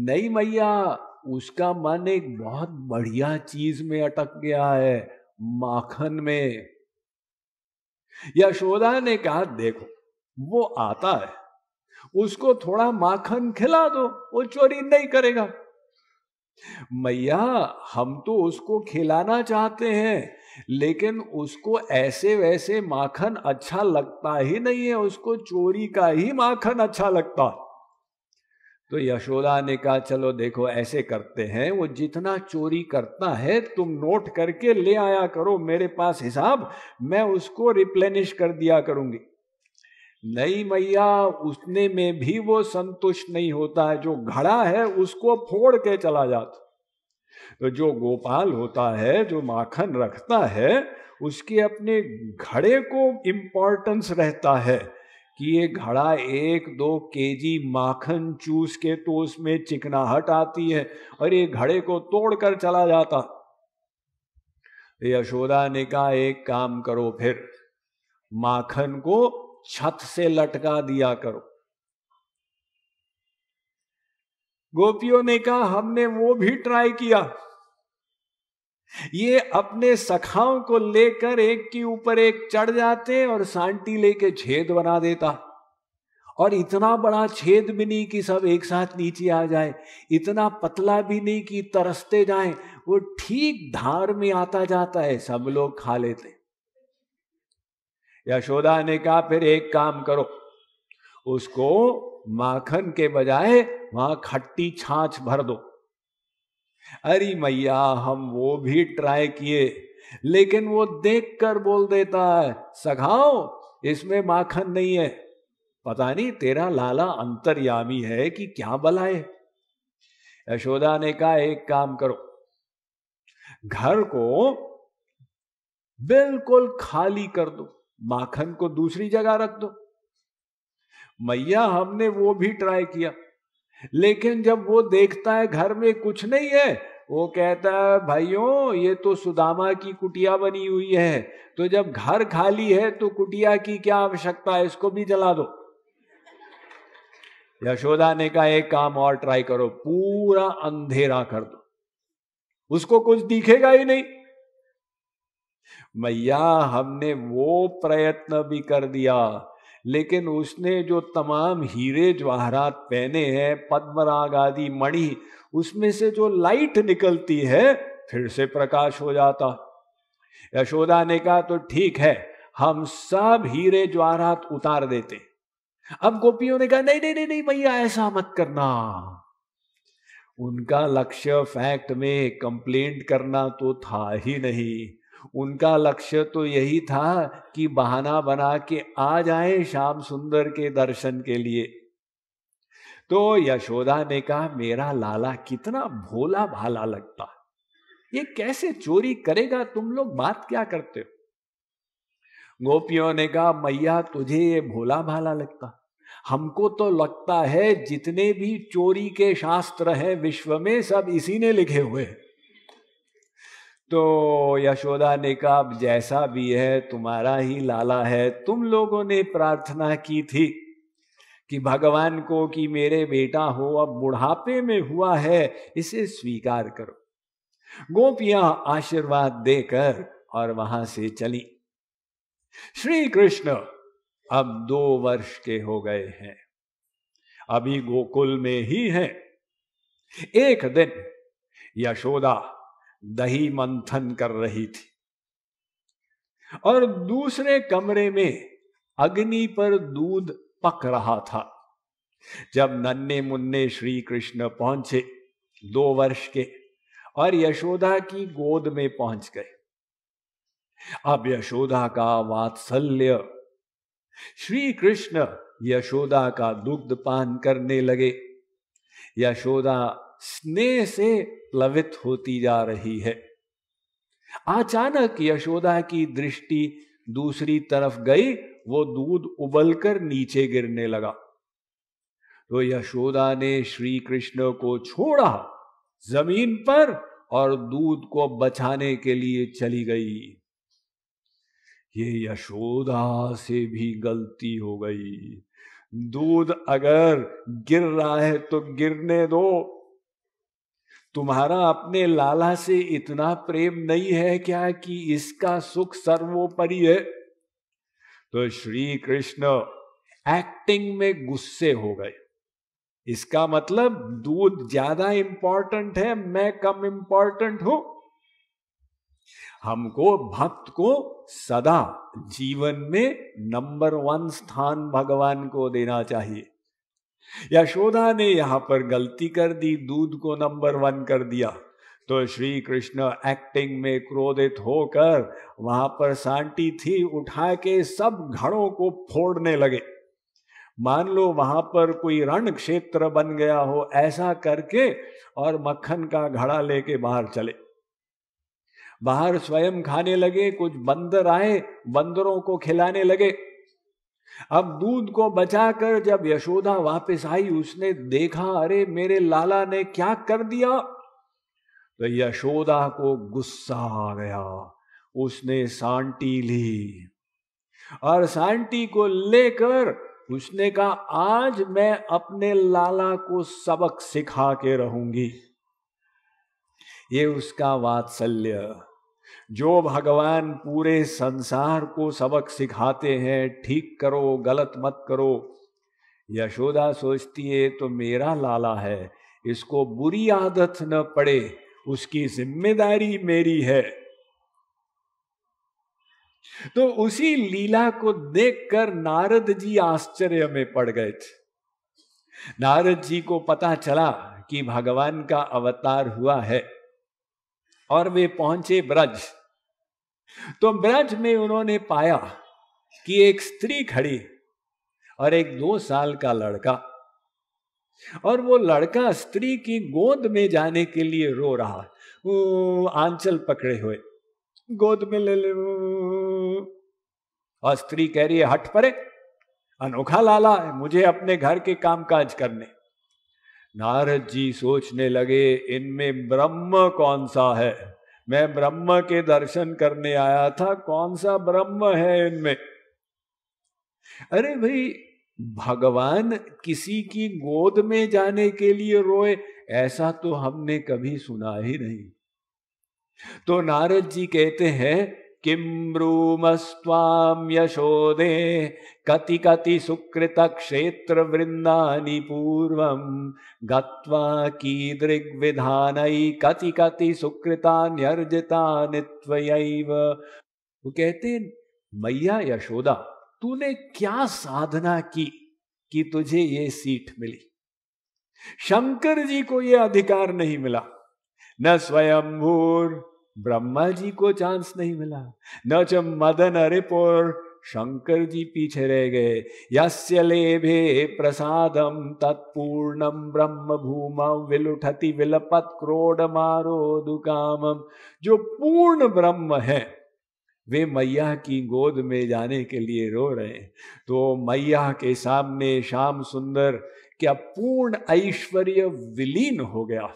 नहीं मैया उसका मन एक बहुत बढ़िया चीज में अटक गया है माखन में यशोदा ने कहा देखो वो आता है उसको थोड़ा माखन खिला दो वो चोरी नहीं करेगा मैया हम तो उसको खिलाना चाहते हैं लेकिन उसको ऐसे वैसे माखन अच्छा लगता ही नहीं है उसको चोरी का ही माखन अच्छा लगता तो यशोदा ने कहा चलो देखो ऐसे करते हैं वो जितना चोरी करता है तुम नोट करके ले आया करो मेरे पास हिसाब मैं उसको रिप्लेनिश कर दिया करूंगी नहीं मैया उसने में भी वो संतुष्ट नहीं होता है जो घड़ा है उसको फोड़ के चला जाता तो जो गोपाल होता है जो माखन रखता है उसके अपने घड़े को इम्पोर्टेंस रहता है कि ये घड़ा एक दो केजी माखन चूस के तो उसमें चिकनाहट आती है और ये घड़े को तोड़कर चला जाता यशोदा ने कहा एक काम करो फिर माखन को छत से लटका दिया करो गोपियों ने कहा हमने वो भी ट्राई किया ये अपने सखाओं को लेकर एक के ऊपर एक चढ़ जाते और सांटी लेके छेद बना देता और इतना बड़ा छेद भी नहीं कि सब एक साथ नीचे आ जाए इतना पतला भी नहीं कि तरसते जाए वो ठीक धार में आता जाता है सब लोग खा लेते यशोदा ने कहा फिर एक काम करो उसको माखन के बजाय वहां खट्टी छाछ भर दो अरे मैया हम वो भी ट्राई किए लेकिन वो देख कर बोल देता है सघाओ इसमें माखन नहीं है पता नहीं तेरा लाला अंतर्यामी है कि क्या बला है यशोदा ने कहा एक काम करो घर को बिल्कुल खाली कर दो माखन को दूसरी जगह रख दो मैया हमने वो भी ट्राई किया लेकिन जब वो देखता है घर में कुछ नहीं है वो कहता है भाइयों ये तो सुदामा की कुटिया बनी हुई है तो जब घर खाली है तो कुटिया की क्या आवश्यकता है इसको भी जला दो यशोदा ने कहा एक काम और ट्राई करो पूरा अंधेरा कर दो उसको कुछ दिखेगा ही नहीं मैया हमने वो प्रयत्न भी कर दिया लेकिन उसने जो तमाम हीरे जवाहरात पहने हैं पद्मराग आदि मणि उसमें से जो लाइट निकलती है फिर से प्रकाश हो जाता यशोदा ने कहा तो ठीक है हम सब हीरे जवाहरात उतार देते अब गोपियों ने कहा नहीं नहीं नहीं नहीं भैया ऐसा मत करना उनका लक्ष्य फैक्ट में कंप्लेंट करना तो था ही नहीं उनका लक्ष्य तो यही था कि बहाना बना के आ जाए श्याम सुंदर के दर्शन के लिए तो यशोदा ने कहा मेरा लाला कितना भोला भाला लगता ये कैसे चोरी करेगा तुम लोग बात क्या करते हो गोपियों ने कहा मैया तुझे ये भोला भाला लगता हमको तो लगता है जितने भी चोरी के शास्त्र हैं विश्व में सब इसी ने लिखे हुए हैं तो यशोदा ने कहा अब जैसा भी है तुम्हारा ही लाला है तुम लोगों ने प्रार्थना की थी कि भगवान को कि मेरे बेटा हो अब बुढ़ापे में हुआ है इसे स्वीकार करो गोपियां आशीर्वाद देकर और वहां से चली श्री कृष्ण अब दो वर्ष के हो गए हैं अभी गोकुल में ही हैं एक दिन यशोदा दही मंथन कर रही थी और दूसरे कमरे में अग्नि पर दूध पक रहा था जब नन्हे मुन्ने श्री कृष्ण पहुंचे दो वर्ष के और यशोदा की गोद में पहुंच गए अब यशोदा का वात्सल्य श्री कृष्ण यशोदा का दुग्ध पान करने लगे यशोदा स्नेह से प्लवित होती जा रही है अचानक यशोदा की दृष्टि दूसरी तरफ गई वो दूध उबलकर नीचे गिरने लगा तो यशोदा ने श्री कृष्ण को छोड़ा जमीन पर और दूध को बचाने के लिए चली गई ये यशोदा से भी गलती हो गई दूध अगर गिर रहा है तो गिरने दो तुम्हारा अपने लाला से इतना प्रेम नहीं है क्या कि इसका सुख सर्वोपरि है तो श्री कृष्ण एक्टिंग में गुस्से हो गए इसका मतलब दूध ज्यादा इंपॉर्टेंट है मैं कम इंपॉर्टेंट हूं हमको भक्त को सदा जीवन में नंबर वन स्थान भगवान को देना चाहिए यशोदा ने यहां पर गलती कर दी दूध को नंबर वन कर दिया तो श्री कृष्ण एक्टिंग में क्रोधित होकर वहां पर सांटी थी उठा के सब घड़ों को फोड़ने लगे मान लो वहां पर कोई रण क्षेत्र बन गया हो ऐसा करके और मक्खन का घड़ा लेके बाहर चले बाहर स्वयं खाने लगे कुछ बंदर आए बंदरों को खिलाने लगे अब दूध को बचाकर जब यशोदा वापस आई उसने देखा अरे मेरे लाला ने क्या कर दिया तो यशोदा को गुस्सा आ गया उसने सांटी ली और सांटी को लेकर उसने कहा आज मैं अपने लाला को सबक सिखा के रहूंगी ये उसका वात्सल्य जो भगवान पूरे संसार को सबक सिखाते हैं ठीक करो गलत मत करो यशोदा सोचती है तो मेरा लाला है इसको बुरी आदत न पड़े उसकी जिम्मेदारी मेरी है तो उसी लीला को देखकर नारद जी आश्चर्य में पड़ गए थे नारद जी को पता चला कि भगवान का अवतार हुआ है और वे पहुंचे ब्रज तो ब्रज में उन्होंने पाया कि एक स्त्री खड़ी और एक दो साल का लड़का और वो लड़का स्त्री की गोद में जाने के लिए रो रहा आंचल पकड़े हुए गोद में ले ले और स्त्री कह रही है हट परे अनोखा लाला है मुझे अपने घर के कामकाज करने नारद जी सोचने लगे इनमें ब्रह्म कौन सा है मैं ब्रह्म के दर्शन करने आया था कौन सा ब्रह्म है इनमें अरे भाई भगवान किसी की गोद में जाने के लिए रोए ऐसा तो हमने कभी सुना ही नहीं तो नारद जी कहते हैं किं ब्रूमस्त्वां यशोदे कति कति सुकृतक्षेत्रवृन्दानि पूर्वं गत्वा कीदृग्विधानै कति कति सुकृतान्यर्जितानि त्वयैव वो कहते मैया यशोदा तूने क्या साधना की कि तुझे ये सीट मिली शंकर जी को ये अधिकार नहीं मिला न स्वयंभूर ब्रह्मा जी को चांस नहीं मिला न च मदन रिप शंकर जी पीछे रह गए यस्य लेभे प्रसादम तत्पूर्णम ब्रह्म भूम विलुठति विलपत क्रोड मारो दुकाम जो पूर्ण ब्रह्म है वे मैया की गोद में जाने के लिए रो रहे तो मैया के सामने श्याम सुंदर क्या पूर्ण ऐश्वर्य विलीन हो गया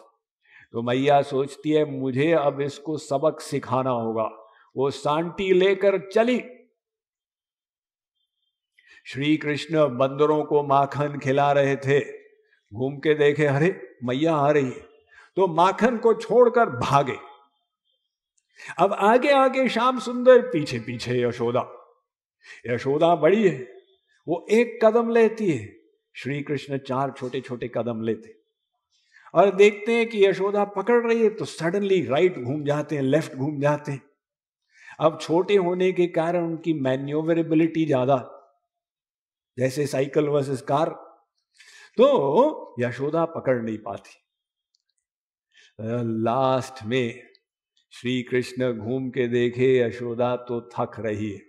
तो मैया सोचती है मुझे अब इसको सबक सिखाना होगा वो सांटी लेकर चली श्री कृष्ण बंदरों को माखन खिला रहे थे घूम के देखे अरे मैया आ रही है तो माखन को छोड़कर भागे अब आगे आगे श्याम सुंदर पीछे पीछे यशोदा यशोदा बड़ी है वो एक कदम लेती है श्री कृष्ण चार छोटे छोटे कदम लेते और देखते हैं कि यशोदा पकड़ रही है तो सडनली राइट घूम जाते हैं लेफ्ट घूम जाते हैं अब छोटे होने के कारण उनकी मैन्यूवरेबिलिटी ज्यादा जैसे साइकिल वर्सेस कार तो यशोदा पकड़ नहीं पाती लास्ट में श्री कृष्ण घूम के देखे यशोदा तो थक रही है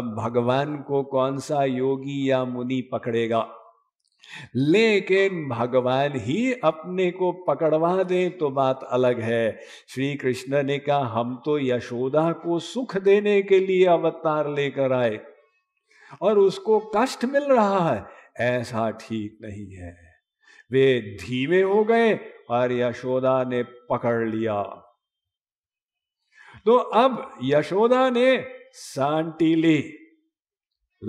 अब भगवान को कौन सा योगी या मुनि पकड़ेगा लेकिन भगवान ही अपने को पकड़वा दे तो बात अलग है श्री कृष्ण ने कहा हम तो यशोदा को सुख देने के लिए अवतार लेकर आए और उसको कष्ट मिल रहा है ऐसा ठीक नहीं है वे धीमे हो गए और यशोदा ने पकड़ लिया तो अब यशोदा ने शांति ली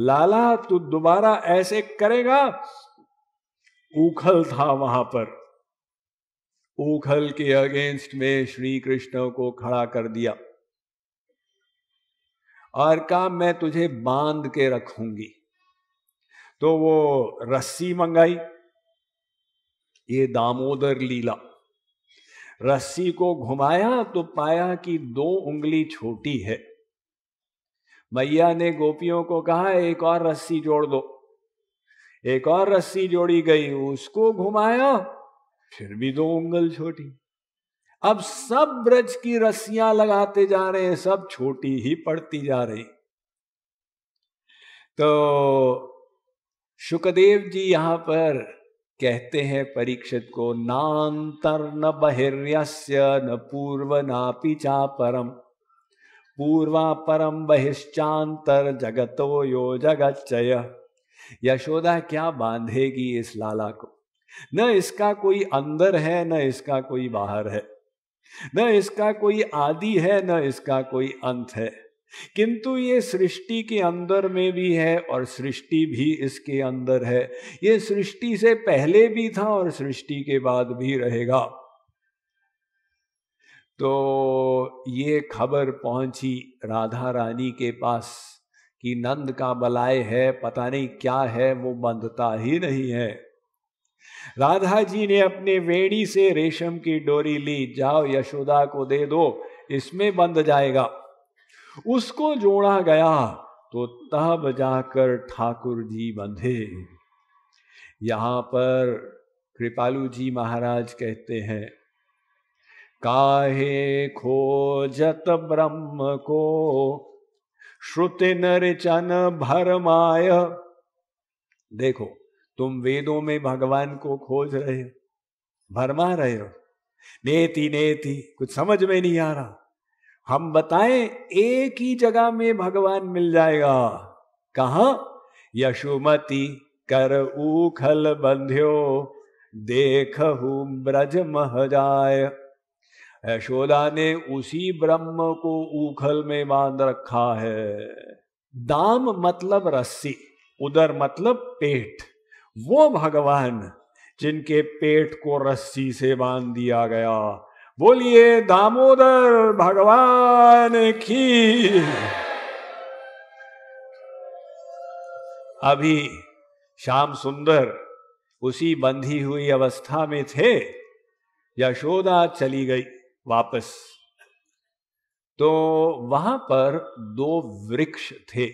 लाला तू दोबारा ऐसे करेगा उखल था वहां पर उखल के अगेंस्ट में श्री कृष्ण को खड़ा कर दिया और कहा मैं तुझे बांध के रखूंगी तो वो रस्सी मंगाई ये दामोदर लीला रस्सी को घुमाया तो पाया कि दो उंगली छोटी है मैया ने गोपियों को कहा एक और रस्सी जोड़ दो एक और रस्सी जोड़ी गई उसको घुमाया फिर भी दो उंगल छोटी अब सब ब्रज की रस्सियां लगाते जा रहे हैं सब छोटी ही पड़ती जा रही तो सुखदेव जी यहां पर कहते हैं परीक्षित को नांतर न बहिर्यस्य न पूर्व ना पिचा परम पूर्वा परम बहिश्चांतर जगतो यो जगच्चय यशोदा क्या बांधेगी इस लाला को न इसका कोई अंदर है न इसका कोई बाहर है न इसका कोई आदि है न इसका कोई अंत है किंतु ये सृष्टि के अंदर में भी है और सृष्टि भी इसके अंदर है ये सृष्टि से पहले भी था और सृष्टि के बाद भी रहेगा तो ये खबर पहुंची राधा रानी के पास कि नंद का बलाय है पता नहीं क्या है वो बंधता ही नहीं है राधा जी ने अपने वेड़ी से रेशम की डोरी ली जाओ यशोदा को दे दो इसमें बंध जाएगा उसको जोड़ा गया तो तब जाकर ठाकुर जी बंधे यहां पर कृपालु जी महाराज कहते हैं काहे खोजत ब्रह्म को श्रुति नरचन भरमाय देखो तुम वेदों में भगवान को खोज रहे हो भरमा रहे हो नेति नेति कुछ समझ में नहीं आ रहा हम बताएं एक ही जगह में भगवान मिल जाएगा कहा यशुमती कर ऊखल बंध्यो देख ब्रज मह जाय यशोदा ने उसी ब्रह्म को उखल में बांध रखा है दाम मतलब रस्सी उदर मतलब पेट वो भगवान जिनके पेट को रस्सी से बांध दिया गया बोलिए दामोदर भगवान की अभी श्याम सुंदर उसी बंधी हुई अवस्था में थे यशोदा चली गई वापस तो वहां पर दो वृक्ष थे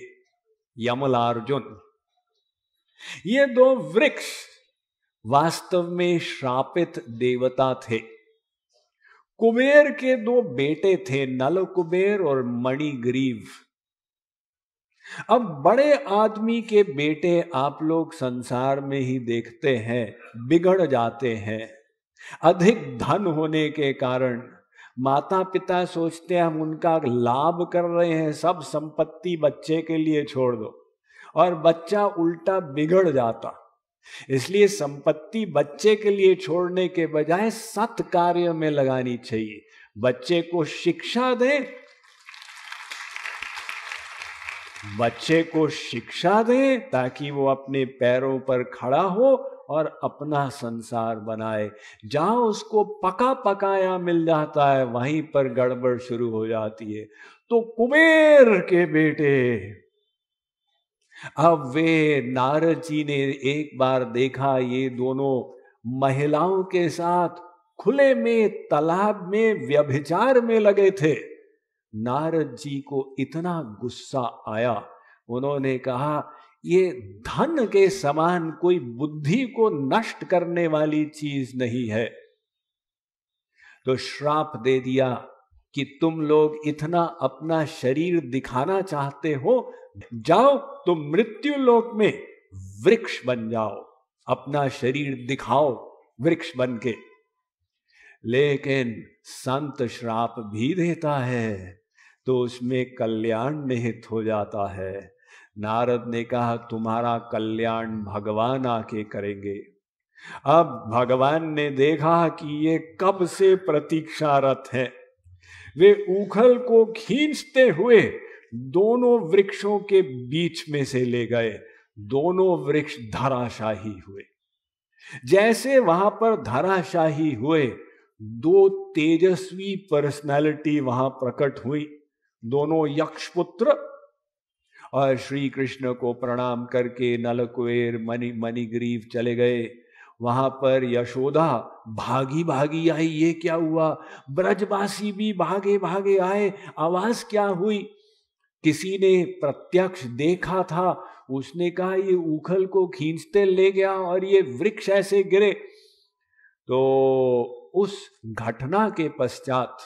यमलार्जुन ये दो वृक्ष वास्तव में श्रापित देवता थे कुबेर के दो बेटे थे नल कुबेर और मणिग्रीव अब बड़े आदमी के बेटे आप लोग संसार में ही देखते हैं बिगड़ जाते हैं अधिक धन होने के कारण माता पिता सोचते हैं हम उनका लाभ कर रहे हैं सब संपत्ति बच्चे के लिए छोड़ दो और बच्चा उल्टा बिगड़ जाता इसलिए संपत्ति बच्चे के लिए छोड़ने के बजाय सत कार्य में लगानी चाहिए बच्चे को शिक्षा दे बच्चे को शिक्षा दे ताकि वो अपने पैरों पर खड़ा हो और अपना संसार बनाए जहाँ उसको पका पकाया मिल जाता है वहीं पर गड़बड़ शुरू हो जाती है तो कुबेर के बेटे अब वे नारद जी ने एक बार देखा ये दोनों महिलाओं के साथ खुले में तालाब में व्यभिचार में लगे थे नारद जी को इतना गुस्सा आया उन्होंने कहा ये धन के समान कोई बुद्धि को नष्ट करने वाली चीज नहीं है तो श्राप दे दिया कि तुम लोग इतना अपना शरीर दिखाना चाहते हो जाओ तो मृत्यु लोक में वृक्ष बन जाओ अपना शरीर दिखाओ वृक्ष बन के लेकिन संत श्राप भी देता है तो उसमें कल्याण निहित हो जाता है नारद ने कहा तुम्हारा कल्याण भगवान आके करेंगे अब भगवान ने देखा कि ये कब से प्रतीक्षारत है वे उखल को खींचते हुए दोनों वृक्षों के बीच में से ले गए दोनों वृक्ष धराशाही हुए जैसे वहां पर धराशाही हुए दो तेजस्वी पर्सनालिटी वहां प्रकट हुई दोनों यक्षपुत्र और श्री कृष्ण को प्रणाम करके नलकुवेर मनी मणिग्रीव चले गए वहां पर यशोदा भागी भागी आई ये क्या हुआ ब्रजवासी भी भागे भागे आए आवाज क्या हुई किसी ने प्रत्यक्ष देखा था उसने कहा ये उखल को खींचते ले गया और ये वृक्ष ऐसे गिरे तो उस घटना के पश्चात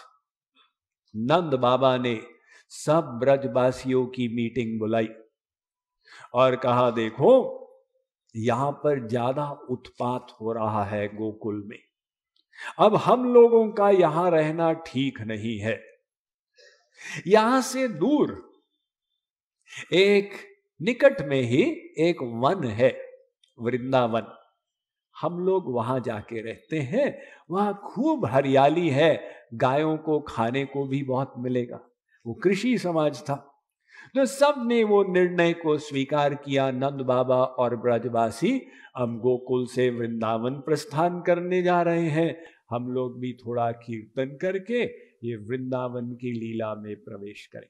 नंद बाबा ने सब ब्रजवासियों की मीटिंग बुलाई और कहा देखो यहां पर ज्यादा उत्पात हो रहा है गोकुल में अब हम लोगों का यहां रहना ठीक नहीं है यहां से दूर एक निकट में ही एक वन है वृंदावन हम लोग वहां जाके रहते हैं वहां खूब हरियाली है गायों को खाने को भी बहुत मिलेगा वो कृषि समाज था तो सब ने वो निर्णय को स्वीकार किया नंद बाबा और ब्रजवासी हम गोकुल से वृंदावन प्रस्थान करने जा रहे हैं हम लोग भी थोड़ा कीर्तन करके ये वृंदावन की लीला में प्रवेश करें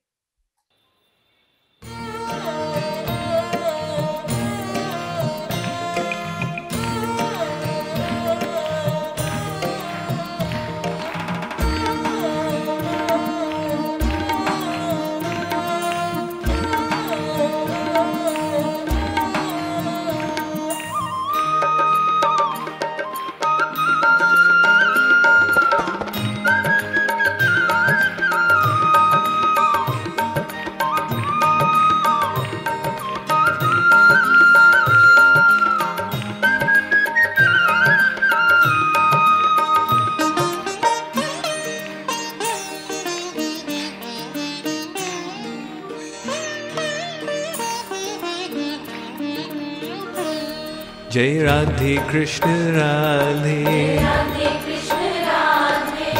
जय राधे कृष्ण राधे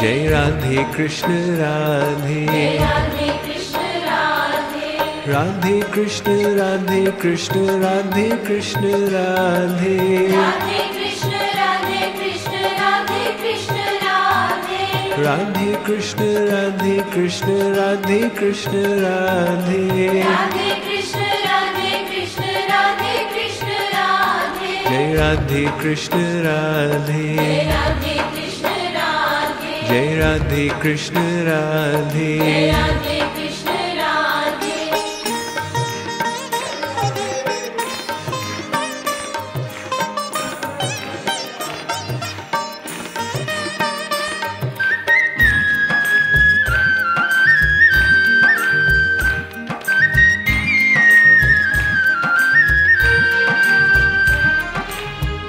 जय राधे कृष्ण राधे राधे कृष्ण राधे कृष्ण राधे कृष्ण राधे राधे कृष्ण राधे कृष्ण राधे कृष्ण राधे जय राधे कृष्ण राधे जय राधे कृष्ण राधे जय राधे कृष्ण राधे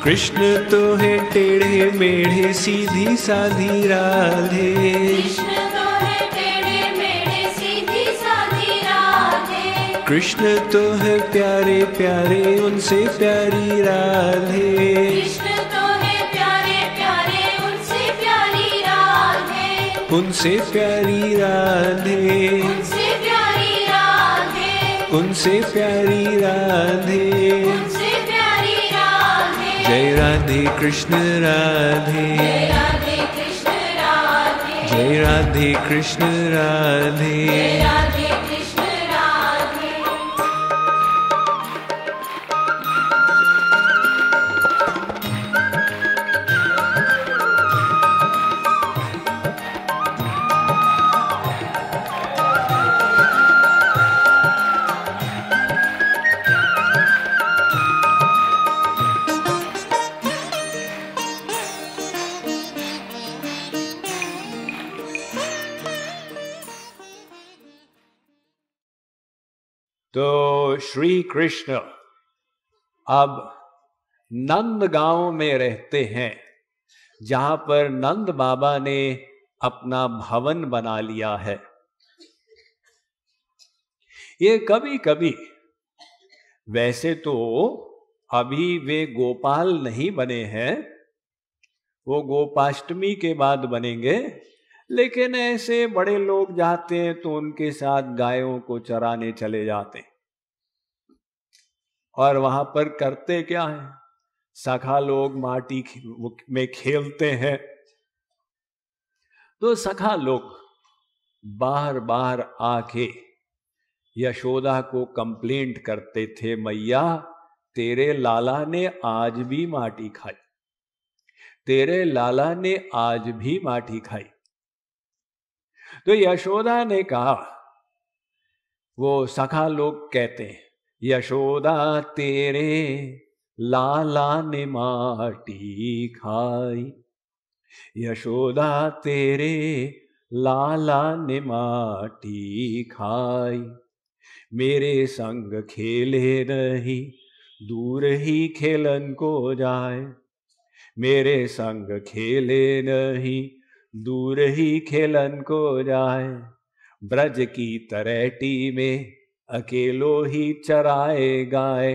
तो कृष्ण तो है टेढ़े मेढ़े सीधी साधी राधे कृष्ण तो है प्यारे प्यारे उनसे प्यारी राधे तो उनसे प्यारी राधे उनसे प्यारी राधे जय राधे कृष्ण राधे जय राधे कृष्ण राधे श्री कृष्ण अब नंद गांव में रहते हैं जहां पर नंद बाबा ने अपना भवन बना लिया है ये कभी कभी वैसे तो अभी वे गोपाल नहीं बने हैं वो गोपाष्टमी के बाद बनेंगे लेकिन ऐसे बड़े लोग जाते हैं तो उनके साथ गायों को चराने चले जाते हैं और वहां पर करते क्या है सखा लोग माटी में खेलते हैं तो सखा लोग बार बार आके यशोदा को कंप्लेंट करते थे मैया तेरे लाला ने आज भी माटी खाई तेरे लाला ने आज भी माटी खाई तो यशोदा ने कहा वो सखा लोग कहते हैं यशोदा तेरे लाला ने माटी खाई यशोदा तेरे लाला ने माटी खाई मेरे संग खेले नहीं दूर ही खेलन को जाए मेरे संग खेले नहीं दूर ही खेलन को जाए ब्रज की तरेटी में अकेलो ही चराए गाय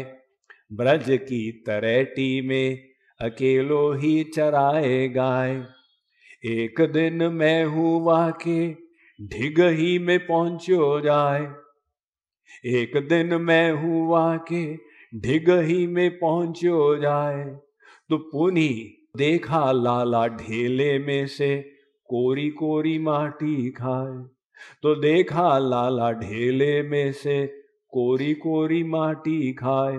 ब्रज की तरेटी में अकेलो ही चराए गाय एक दिन मैं हुआ के ढिग ही में पहुंचो जाए एक दिन मैं हुआ के ढिग ही में पहुंचो जाए तो पुनी देखा लाला ढेले में से कोरी कोरी माटी खाए तो देखा लाला ढेले में से कोरी कोरी माटी खाए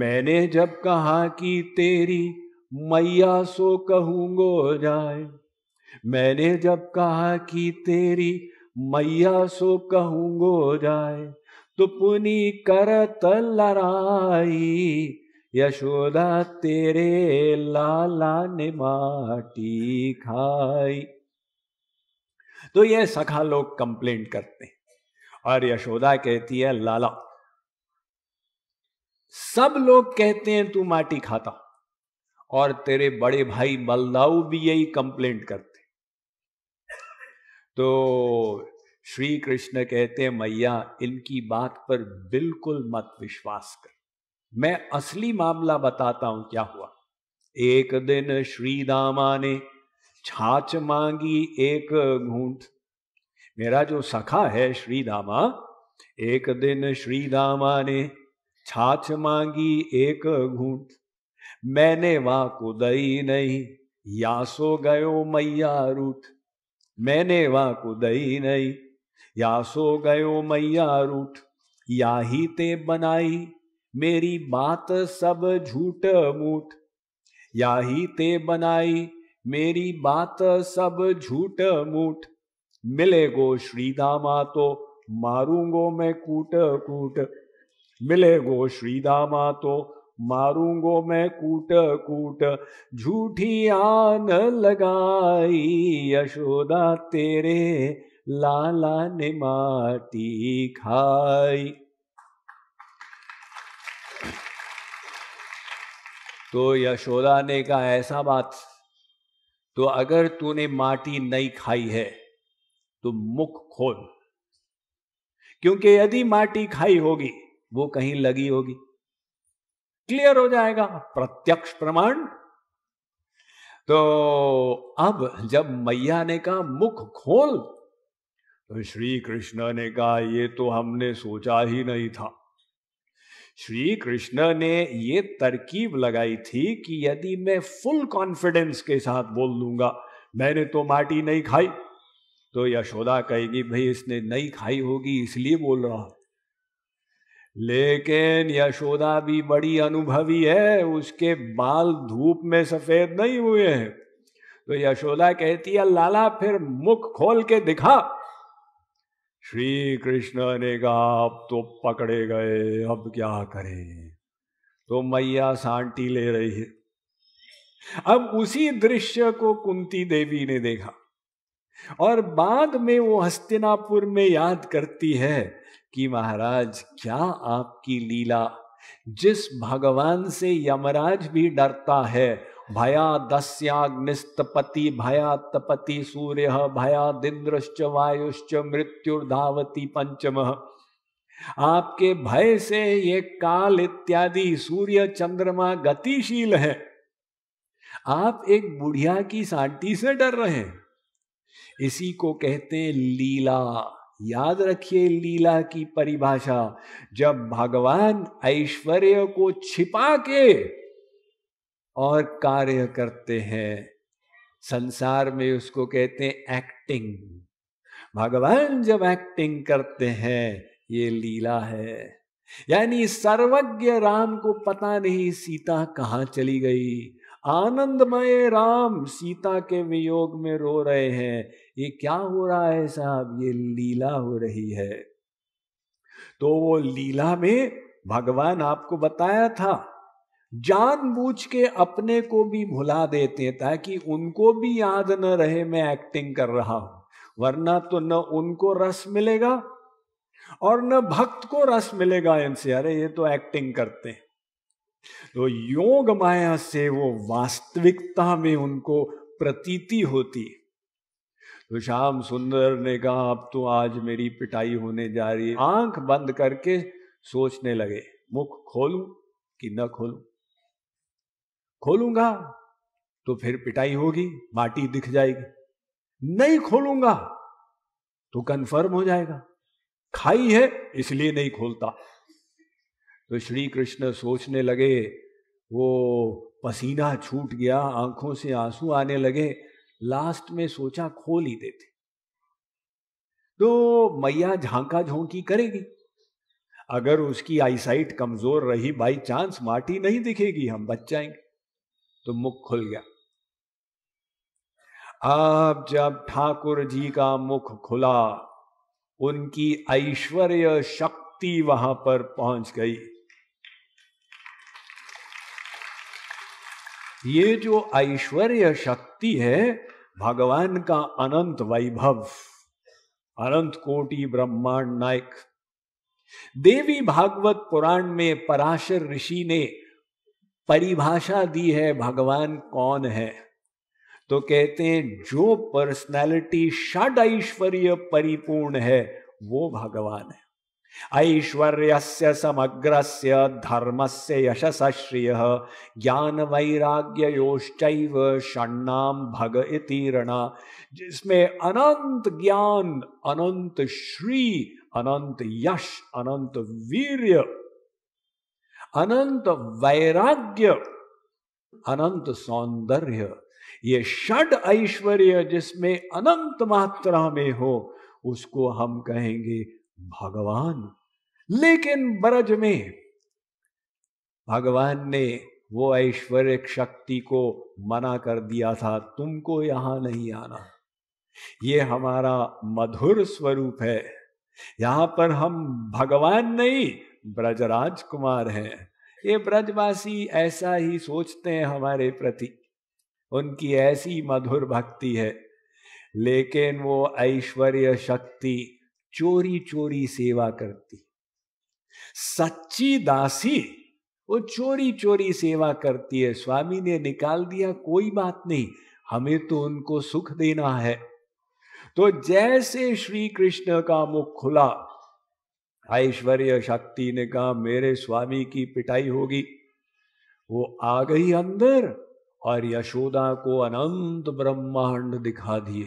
मैंने जब कहा कि तेरी मैया सो कहूंगो जाए मैंने जब कहा कि तेरी मैया सो कहूंगो जाए तो पुनी करत लड़ाई यशोदा तेरे लाला ने माटी खाई तो ये सखा लोग कंप्लेंट करते हैं और यशोदा कहती है लाला सब लोग कहते हैं तू माटी खाता और तेरे बड़े भाई बलदाऊ भी यही कंप्लेंट करते तो श्री कृष्ण कहते हैं मैया इनकी बात पर बिल्कुल मत विश्वास कर मैं असली मामला बताता हूं क्या हुआ एक दिन श्री दामा ने छाछ मांगी एक घूंट मेरा जो सखा है श्री दामा एक दिन श्री दामा ने छाछ मांगी एक घूंट मैंने वहां को दई नहीं या सो गयो मैया रूठ मैंने वहां को दई नहीं या सो गयो मैया रूठ या ही ते बनाई मेरी बात सब झूठ मूठ या ही ते बनाई मेरी बात सब झूठ मूठ मिले गो श्रीदामा तो मारूंगो मैं कूट कूट मिले गो श्रीदामा तो मारूंगो मैं कूट कूट झूठी आन लगाई यशोदा तेरे लाला ने माटी खाई तो यशोदा ने कहा ऐसा बात तो अगर तूने माटी नहीं खाई है तो मुख खोल क्योंकि यदि माटी खाई होगी वो कहीं लगी होगी क्लियर हो जाएगा प्रत्यक्ष प्रमाण तो अब जब मैया ने कहा मुख खोल तो श्री कृष्ण ने कहा ये तो हमने सोचा ही नहीं था श्री कृष्ण ने ये तरकीब लगाई थी कि यदि मैं फुल कॉन्फिडेंस के साथ बोल दूंगा मैंने तो माटी नहीं खाई तो यशोदा कहेगी भाई इसने नहीं खाई होगी इसलिए बोल रहा लेकिन यशोदा भी बड़ी अनुभवी है उसके बाल धूप में सफेद नहीं हुए हैं तो यशोदा कहती है लाला फिर मुख खोल के दिखा श्री कृष्ण ने कहा अब तो पकड़े गए अब क्या करें तो मैया सांटी ले रही है अब उसी दृश्य को कुंती देवी ने देखा और बाद में वो हस्तिनापुर में याद करती है कि महाराज क्या आपकी लीला जिस भगवान से यमराज भी डरता है भया दस्याग्निस्तपति भया तपति सूर्य भया दिंद्रश्च वायुश्च मृत्युर्धावती पंचम आपके भय से ये काल इत्यादि सूर्य चंद्रमा गतिशील है आप एक बुढ़िया की सांटी से डर रहे हैं इसी को कहते हैं लीला याद रखिए लीला की परिभाषा जब भगवान ऐश्वर्य को छिपा के और कार्य करते हैं संसार में उसको कहते हैं एक्टिंग भगवान जब एक्टिंग करते हैं ये लीला है यानी सर्वज्ञ राम को पता नहीं सीता कहाँ चली गई आनंदमय राम सीता के वियोग में रो रहे हैं ये क्या हो रहा है साहब ये लीला हो रही है तो वो लीला में भगवान आपको बताया था जानबूझ के अपने को भी भुला देते हैं ताकि उनको भी याद न रहे मैं एक्टिंग कर रहा हूं वरना तो न उनको रस मिलेगा और न भक्त को रस मिलेगा इनसे अरे ये तो एक्टिंग करते हैं तो योग माया से वो वास्तविकता में उनको प्रतीति होती है तो श्याम सुंदर ने कहा अब तो आज मेरी पिटाई होने जा रही है आंख बंद करके सोचने लगे मुख खोलू कि न खोलू खोलूंगा तो फिर पिटाई होगी माटी दिख जाएगी नहीं खोलूंगा तो कंफर्म हो जाएगा खाई है इसलिए नहीं खोलता तो श्री कृष्ण सोचने लगे वो पसीना छूट गया आंखों से आंसू आने लगे लास्ट में सोचा खोल ही देते तो मैया झांका झोंकी करेगी अगर उसकी आईसाइट कमजोर रही बाई चांस माटी नहीं दिखेगी हम बच जाएंगे तो मुख खुल गया आप जब ठाकुर जी का मुख खुला उनकी ऐश्वर्य शक्ति वहां पर पहुंच गई ये जो ऐश्वर्य शक्ति है भगवान का अनंत वैभव अनंत कोटि ब्रह्मांड नायक देवी भागवत पुराण में पराशर ऋषि ने परिभाषा दी है भगवान कौन है तो कहते हैं जो पर्सनालिटी षड ऐश्वर्य परिपूर्ण है वो भगवान है ऐश्वर्य समग्र धर्म से यशस्श्रिय ज्ञान वैराग्य योश्च षण्णाम भग इतीरणा जिसमें अनंत ज्ञान अनंत श्री अनंत यश अनंत वीर्य अनंत वैराग्य अनंत सौंदर्य ये षड ऐश्वर्य जिसमें अनंत मात्रा में हो उसको हम कहेंगे भगवान लेकिन ब्रज में भगवान ने वो ऐश्वर्य शक्ति को मना कर दिया था तुमको यहां नहीं आना ये हमारा मधुर स्वरूप है यहां पर हम भगवान नहीं ब्रजराज कुमार हैं ये ब्रजवासी ऐसा ही सोचते हैं हमारे प्रति उनकी ऐसी मधुर भक्ति है लेकिन वो ऐश्वर्य शक्ति चोरी चोरी सेवा करती सच्ची दासी वो चोरी चोरी सेवा करती है स्वामी ने निकाल दिया कोई बात नहीं हमें तो उनको सुख देना है तो जैसे श्री कृष्ण का मुख खुला ऐश्वर्य शक्ति ने कहा मेरे स्वामी की पिटाई होगी वो आ गई अंदर और यशोदा को अनंत ब्रह्मांड दिखा दिए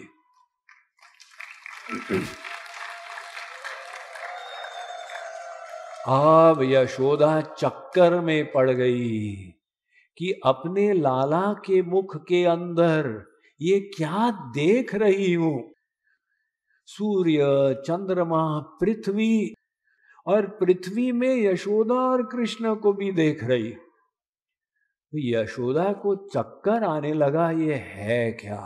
अब यशोदा चक्कर में पड़ गई कि अपने लाला के मुख के अंदर ये क्या देख रही हूं सूर्य चंद्रमा पृथ्वी और पृथ्वी में यशोदा और कृष्ण को भी देख रही तो यशोदा को चक्कर आने लगा ये है क्या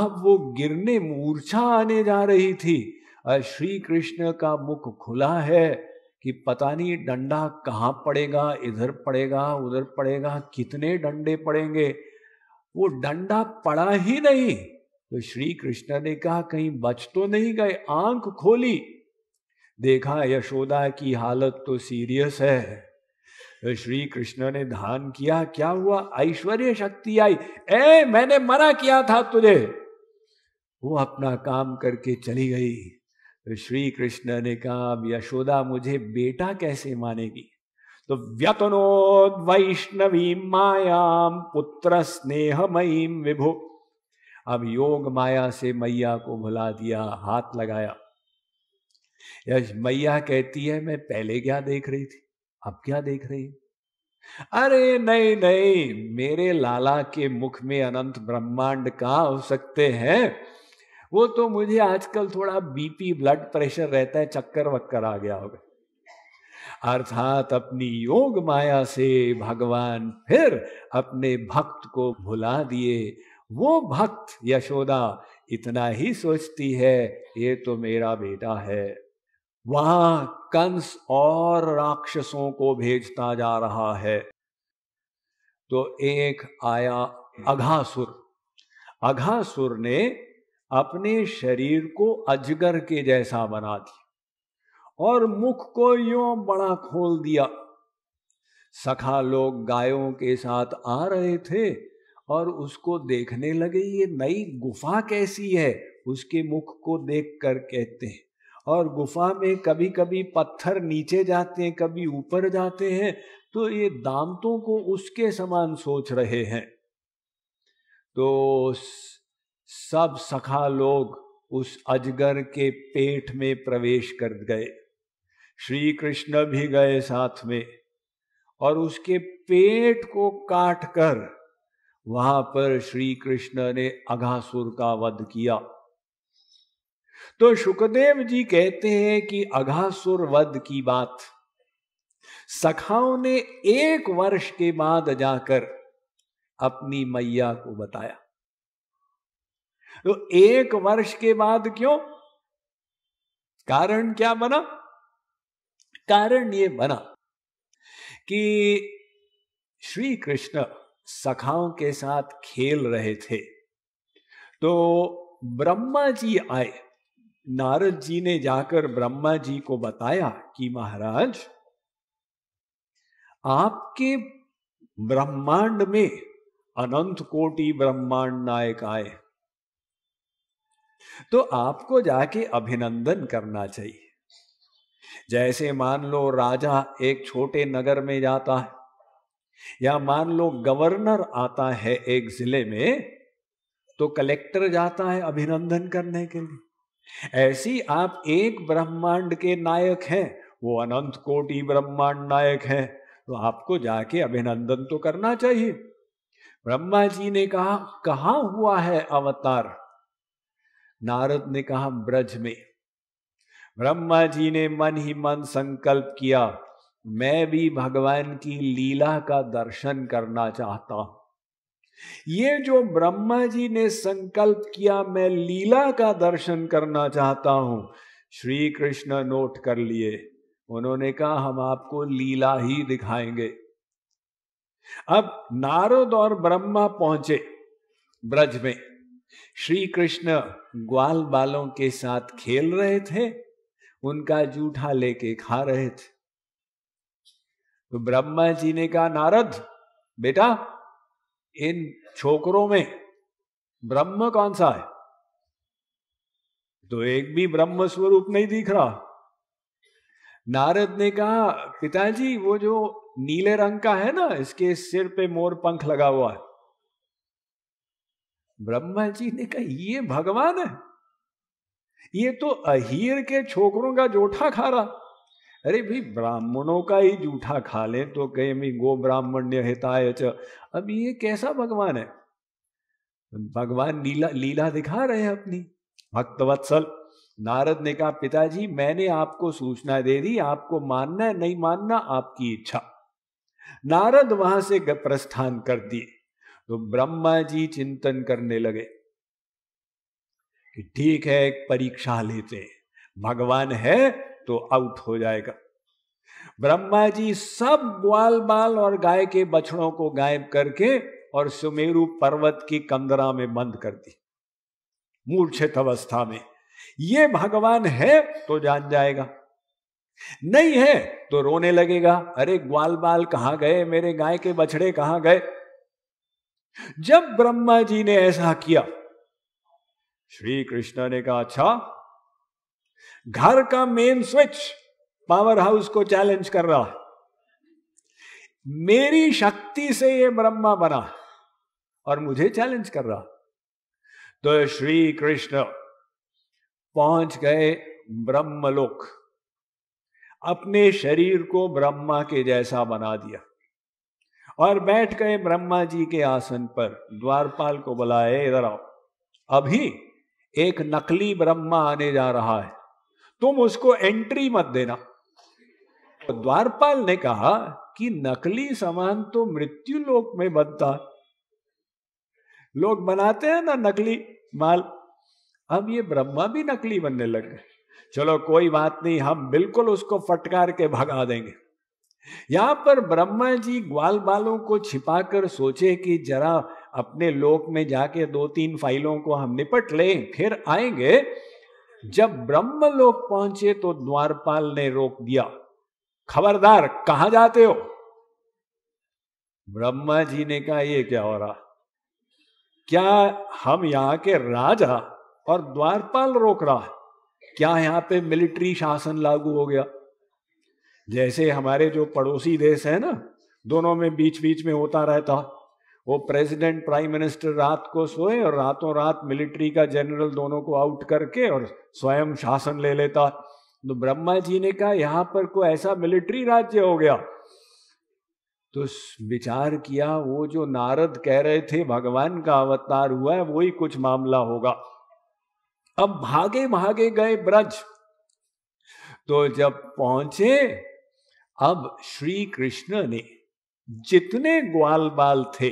अब वो गिरने मूर्छा आने जा रही थी और श्री कृष्ण का मुख खुला है कि पता नहीं डंडा कहाँ पड़ेगा इधर पड़ेगा उधर पड़ेगा कितने डंडे पड़ेंगे वो डंडा पड़ा ही नहीं तो श्री कृष्ण ने कहा कहीं बच तो नहीं गए आंख खोली देखा यशोदा की हालत तो सीरियस है श्री कृष्ण ने धान किया क्या हुआ ऐश्वर्य शक्ति आई ए मैंने मना किया था तुझे वो अपना काम करके चली गई तो श्री कृष्ण ने कहा अब यशोदा मुझे बेटा कैसे मानेगी तो व्यतनो वैष्णवी मायाम पुत्र स्नेहमयी विभो अब योग माया से मैया को भुला दिया हाथ लगाया यश मैया कहती है मैं पहले क्या देख रही थी अब क्या देख रही अरे नहीं नहीं मेरे लाला के मुख में अनंत ब्रह्मांड कहा हो सकते हैं वो तो मुझे आजकल थोड़ा बीपी ब्लड प्रेशर रहता है चक्कर वक्कर आ गया होगा अर्थात अपनी योग माया से भगवान फिर अपने भक्त को भुला दिए वो भक्त यशोदा इतना ही सोचती है ये तो मेरा बेटा है वहां कंस और राक्षसों को भेजता जा रहा है तो एक आया अघासुर अघासुर ने अपने शरीर को अजगर के जैसा बना दिया और मुख को यो बड़ा खोल दिया सखा लोग गायों के साथ आ रहे थे और उसको देखने लगे ये नई गुफा कैसी है उसके मुख को देख कर कहते हैं और गुफा में कभी कभी पत्थर नीचे जाते हैं कभी ऊपर जाते हैं तो ये दामतों को उसके समान सोच रहे हैं तो सब सखा लोग उस अजगर के पेट में प्रवेश कर गए श्री कृष्ण भी गए साथ में और उसके पेट को काट कर वहां पर श्री कृष्ण ने अघासुर का वध किया तो सुखदेव जी कहते हैं कि अघासुर वध की बात सखाओं ने एक वर्ष के बाद जाकर अपनी मैया को बताया तो एक वर्ष के बाद क्यों कारण क्या बना कारण ये बना कि श्री कृष्ण सखाओं के साथ खेल रहे थे तो ब्रह्मा जी आए नारद जी ने जाकर ब्रह्मा जी को बताया कि महाराज आपके ब्रह्मांड में अनंत कोटि ब्रह्मांड नायक आए तो आपको जाके अभिनंदन करना चाहिए जैसे मान लो राजा एक छोटे नगर में जाता है या मान लो गवर्नर आता है एक जिले में तो कलेक्टर जाता है अभिनंदन करने के लिए ऐसी आप एक ब्रह्मांड के नायक हैं वो अनंत कोटि ब्रह्मांड नायक हैं तो आपको जाके अभिनंदन तो करना चाहिए ब्रह्मा जी ने कहा कहा हुआ है अवतार नारद ने कहा ब्रज में ब्रह्मा जी ने मन ही मन संकल्प किया मैं भी भगवान की लीला का दर्शन करना चाहता हूं ये जो ब्रह्मा जी ने संकल्प किया मैं लीला का दर्शन करना चाहता हूं श्री कृष्ण नोट कर लिए उन्होंने कहा हम आपको लीला ही दिखाएंगे अब नारद और ब्रह्मा पहुंचे ब्रज में श्री कृष्ण ग्वाल बालों के साथ खेल रहे थे उनका जूठा लेके खा रहे थे तो ब्रह्मा जी ने कहा नारद बेटा इन छोकरों में ब्रह्म कौन सा है तो एक भी ब्रह्म स्वरूप नहीं दिख रहा नारद ने कहा पिताजी वो जो नीले रंग का है ना इसके सिर पे मोर पंख लगा हुआ है ब्रह्मा जी ने कहा ये भगवान है ये तो अहीर के छोकरों का जोठा खा रहा अरे भाई ब्राह्मणों का ही जूठा खा ले तो कहे मी गो ब्राह्मण्य हिताय च अब ये कैसा भगवान है भगवान लीला लीला दिखा रहे हैं अपनी भक्तवत्सल नारद ने कहा पिताजी मैंने आपको सूचना दे दी आपको मानना है नहीं मानना आपकी इच्छा नारद वहां से प्रस्थान कर दिए तो ब्रह्मा जी चिंतन करने लगे कि ठीक है एक परीक्षा लेते भगवान है तो आउट हो जाएगा ब्रह्मा जी सब ग्वाल बाल और गाय के बछड़ों को गायब करके और सुमेरु पर्वत की कंदरा में बंद कर दी मूर्छित अवस्था में ये भगवान है तो जान जाएगा नहीं है तो रोने लगेगा अरे ग्वाल बाल कहां गए मेरे गाय के बछड़े कहां गए जब ब्रह्मा जी ने ऐसा किया श्री कृष्ण ने कहा अच्छा घर का मेन स्विच पावर हाउस को चैलेंज कर रहा मेरी शक्ति से ये ब्रह्मा बना और मुझे चैलेंज कर रहा तो श्री कृष्ण पहुंच गए ब्रह्मलोक अपने शरीर को ब्रह्मा के जैसा बना दिया और बैठ गए ब्रह्मा जी के आसन पर द्वारपाल को बुलाए इधर आओ अभी एक नकली ब्रह्मा आने जा रहा है तुम उसको एंट्री मत देना तो द्वारपाल ने कहा कि नकली सामान तो मृत्यु लोक में बनता लोग बनाते हैं ना नकली माल अब ये ब्रह्मा भी नकली बनने लग गए चलो कोई बात नहीं हम बिल्कुल उसको फटकार के भगा देंगे यहां पर ब्रह्मा जी ग्वाल बालों को छिपाकर सोचे कि जरा अपने लोक में जाके दो तीन फाइलों को हम निपट लें फिर आएंगे जब ब्रह्म लोक पहुंचे तो द्वारपाल ने रोक दिया खबरदार कहा जाते हो ब्रह्मा जी ने कहा ये क्या हो रहा क्या हम यहां के राजा और द्वारपाल रोक रहा है क्या यहां पे मिलिट्री शासन लागू हो गया जैसे हमारे जो पड़ोसी देश है ना दोनों में बीच बीच में होता रहता वो प्रेसिडेंट प्राइम मिनिस्टर रात को सोए और रातों रात मिलिट्री का जनरल दोनों को आउट करके और स्वयं शासन ले लेता तो ब्रह्मा जी ने कहा यहां पर कोई ऐसा मिलिट्री राज्य हो गया तो विचार किया वो जो नारद कह रहे थे भगवान का अवतार हुआ है वही कुछ मामला होगा अब भागे भागे गए ब्रज तो जब पहुंचे अब श्री कृष्ण ने जितने ग्वाल बाल थे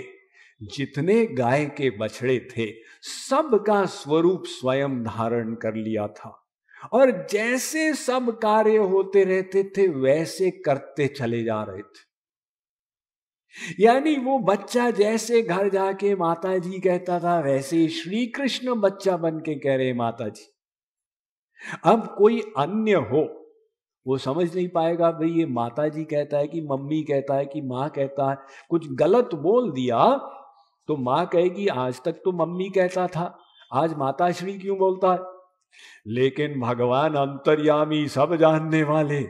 जितने गाय के बछड़े थे सब का स्वरूप स्वयं धारण कर लिया था और जैसे सब कार्य होते रहते थे वैसे करते चले जा रहे थे यानी वो बच्चा जैसे घर जाके माता जी कहता था वैसे श्री कृष्ण बच्चा बन के कह रहे माता जी अब कोई अन्य हो वो समझ नहीं पाएगा भाई ये माता जी कहता है कि मम्मी कहता है कि माँ कहता है कुछ गलत बोल दिया तो माँ कहेगी आज तक तो मम्मी कहता था आज माता श्री क्यों बोलता है लेकिन भगवान अंतर्यामी सब जानने वाले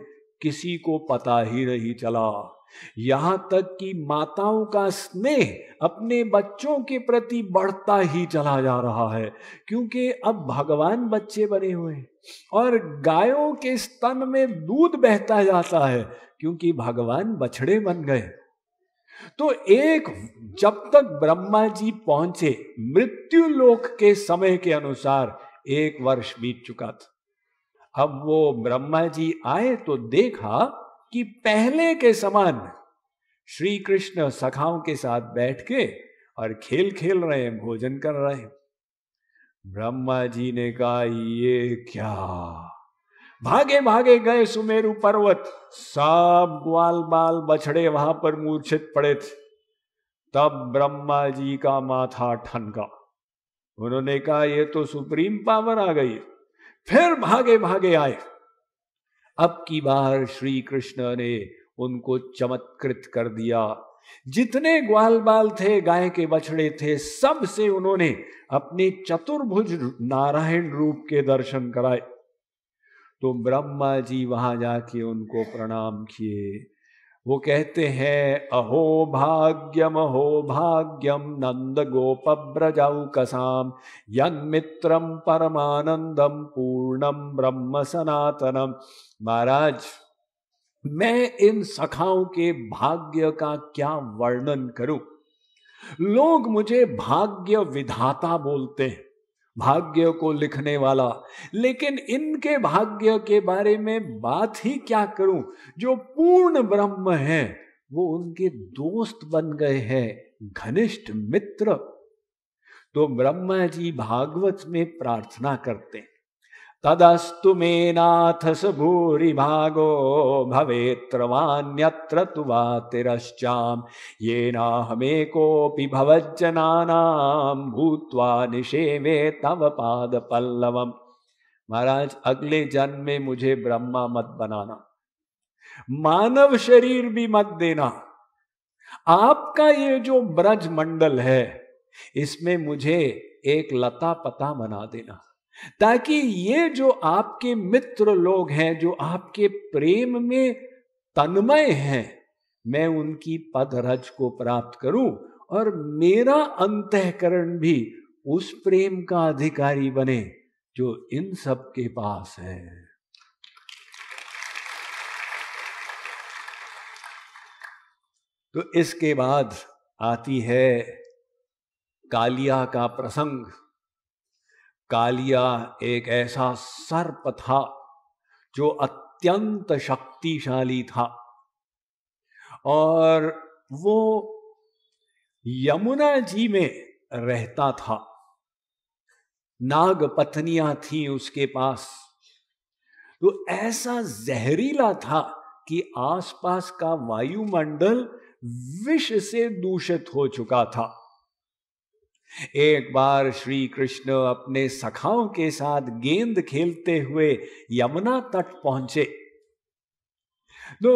किसी को पता ही नहीं चला यहां तक कि माताओं का स्नेह अपने बच्चों के प्रति बढ़ता ही चला जा रहा है क्योंकि अब भगवान बच्चे बने हुए और गायों के स्तन में दूध बहता जाता है क्योंकि भगवान बछड़े बन गए तो एक जब तक ब्रह्मा जी पहुंचे मृत्यु लोक के समय के अनुसार एक वर्ष बीत चुका था अब वो ब्रह्मा जी आए तो देखा कि पहले के समान श्री कृष्ण सखाओं के साथ बैठ के और खेल खेल रहे हैं भोजन कर रहे हैं ब्रह्मा जी ने कहा ये क्या भागे भागे गए सुमेरु पर्वत सब ग्वाल बाल बछड़े वहां पर मूर्छित पड़े थे तब ब्रह्मा जी का माथा ठनका उन्होंने कहा ये तो सुप्रीम पावर आ गई फिर भागे भागे आए अब की बार श्री कृष्ण ने उनको चमत्कृत कर दिया जितने ग्वाल बाल थे गाय के बछड़े थे सब से उन्होंने अपने चतुर्भुज नारायण रूप के दर्शन कराए तो ब्रह्मा जी वहां जाके उनको प्रणाम किए वो कहते हैं अहो भाग्यम अहो भाग्यम नंद गोप ब्रजाऊ कसाम यन्मित्रम परमानंदम पूर्णम ब्रह्म सनातनम महाराज मैं इन सखाओं के भाग्य का क्या वर्णन करूं लोग मुझे भाग्य विधाता बोलते हैं भाग्य को लिखने वाला लेकिन इनके भाग्य के बारे में बात ही क्या करूं जो पूर्ण ब्रह्म है वो उनके दोस्त बन गए हैं घनिष्ठ मित्र तो ब्रह्मा जी भागवत में प्रार्थना करते हैं तदस्तु मे नाथ स भूरिभागो भवेत्रवान्यत्र तु वा तिरश्चां येनाहमेकोऽपि भवज्जनानां भूत्वा निषेवे तव पादपल्लवम् महाराज अगले जन्म में मुझे ब्रह्मा मत बनाना मानव शरीर भी मत देना आपका ये जो ब्रज मंडल है इसमें मुझे एक लता पता बना देना ताकि ये जो आपके मित्र लोग हैं जो आपके प्रेम में तन्मय हैं मैं उनकी पद रज को प्राप्त करूं और मेरा अंतकरण भी उस प्रेम का अधिकारी बने जो इन सब के पास है तो इसके बाद आती है कालिया का प्रसंग कालिया एक ऐसा सर्प था जो अत्यंत शक्तिशाली था और वो यमुना जी में रहता था नाग पत्नियां थी उसके पास तो ऐसा जहरीला था कि आसपास का वायुमंडल विष से दूषित हो चुका था एक बार श्री कृष्ण अपने सखाओं के साथ गेंद खेलते हुए यमुना तट पहुंचे तो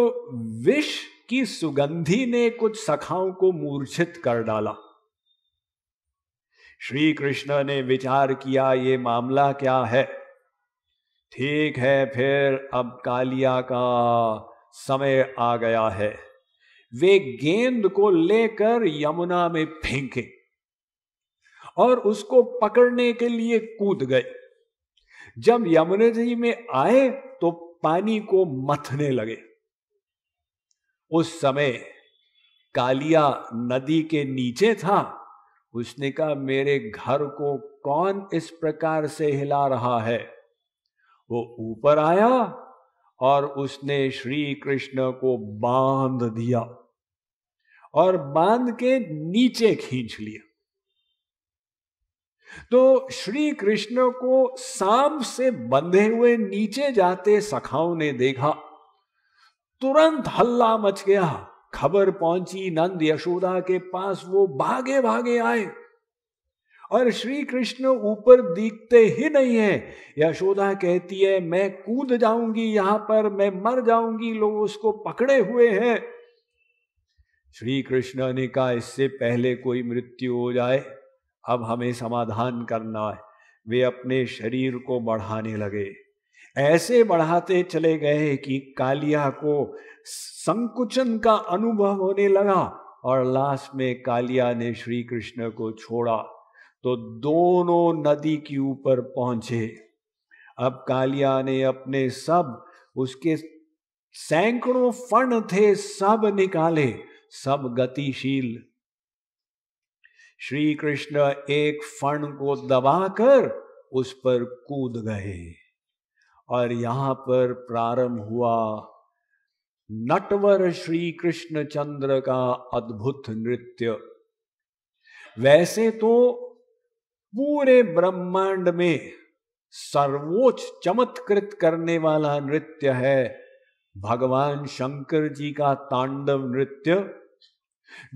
विष की सुगंधी ने कुछ सखाओं को मूर्छित कर डाला श्री कृष्ण ने विचार किया ये मामला क्या है ठीक है फिर अब कालिया का समय आ गया है वे गेंद को लेकर यमुना में फेंके और उसको पकड़ने के लिए कूद गए जब यमुना जी में आए तो पानी को मथने लगे उस समय कालिया नदी के नीचे था उसने कहा मेरे घर को कौन इस प्रकार से हिला रहा है वो ऊपर आया और उसने श्री कृष्ण को बांध दिया और बांध के नीचे खींच लिया तो श्री कृष्ण को सांप से बंधे हुए नीचे जाते सखाओं ने देखा तुरंत हल्ला मच गया खबर पहुंची नंद यशोदा के पास वो भागे भागे आए और श्री कृष्ण ऊपर दिखते ही नहीं है यशोदा कहती है मैं कूद जाऊंगी यहां पर मैं मर जाऊंगी लोग उसको पकड़े हुए हैं श्री कृष्ण ने कहा इससे पहले कोई मृत्यु हो जाए अब हमें समाधान करना है वे अपने शरीर को बढ़ाने लगे ऐसे बढ़ाते चले गए कि कालिया को संकुचन का अनुभव होने लगा और लास्ट में कालिया ने श्री कृष्ण को छोड़ा तो दोनों नदी के ऊपर पहुंचे अब कालिया ने अपने सब उसके सैकड़ों फण थे सब निकाले सब गतिशील श्री कृष्ण एक फण को दबाकर उस पर कूद गए और यहां पर प्रारंभ हुआ नटवर श्री कृष्ण चंद्र का अद्भुत नृत्य वैसे तो पूरे ब्रह्मांड में सर्वोच्च चमत्कृत करने वाला नृत्य है भगवान शंकर जी का तांडव नृत्य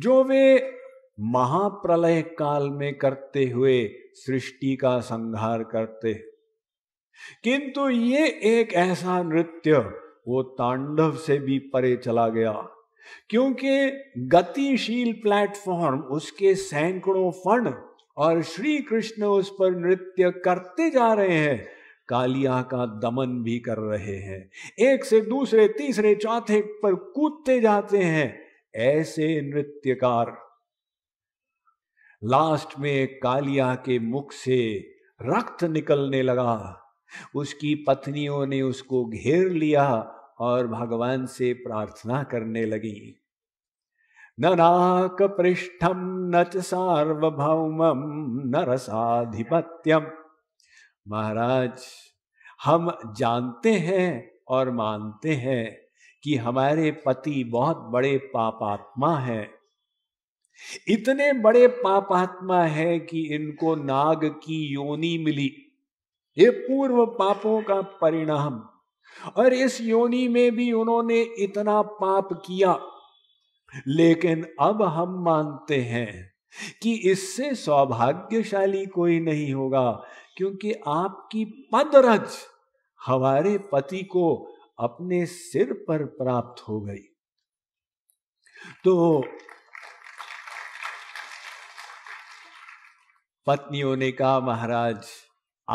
जो वे महाप्रलय काल में करते हुए सृष्टि का संहार करते किंतु ये एक ऐसा नृत्य वो तांडव से भी परे चला गया क्योंकि गतिशील प्लेटफॉर्म उसके सैकड़ों फण और श्री कृष्ण उस पर नृत्य करते जा रहे हैं कालिया का दमन भी कर रहे हैं एक से दूसरे तीसरे चौथे पर कूदते जाते हैं ऐसे नृत्यकार लास्ट में कालिया के मुख से रक्त निकलने लगा उसकी पत्नियों ने उसको घेर लिया और भगवान से प्रार्थना करने लगी न नाक पृष्ठम न च न रसाधिपत्यम महाराज हम जानते हैं और मानते हैं कि हमारे पति बहुत बड़े पापात्मा हैं इतने बड़े पापात्मा है कि इनको नाग की योनि मिली ये पूर्व पापों का परिणाम और इस योनि में भी उन्होंने इतना पाप किया लेकिन अब हम मानते हैं कि इससे सौभाग्यशाली कोई नहीं होगा क्योंकि आपकी पदरज हमारे पति को अपने सिर पर प्राप्त हो गई तो पत्नियों ने कहा महाराज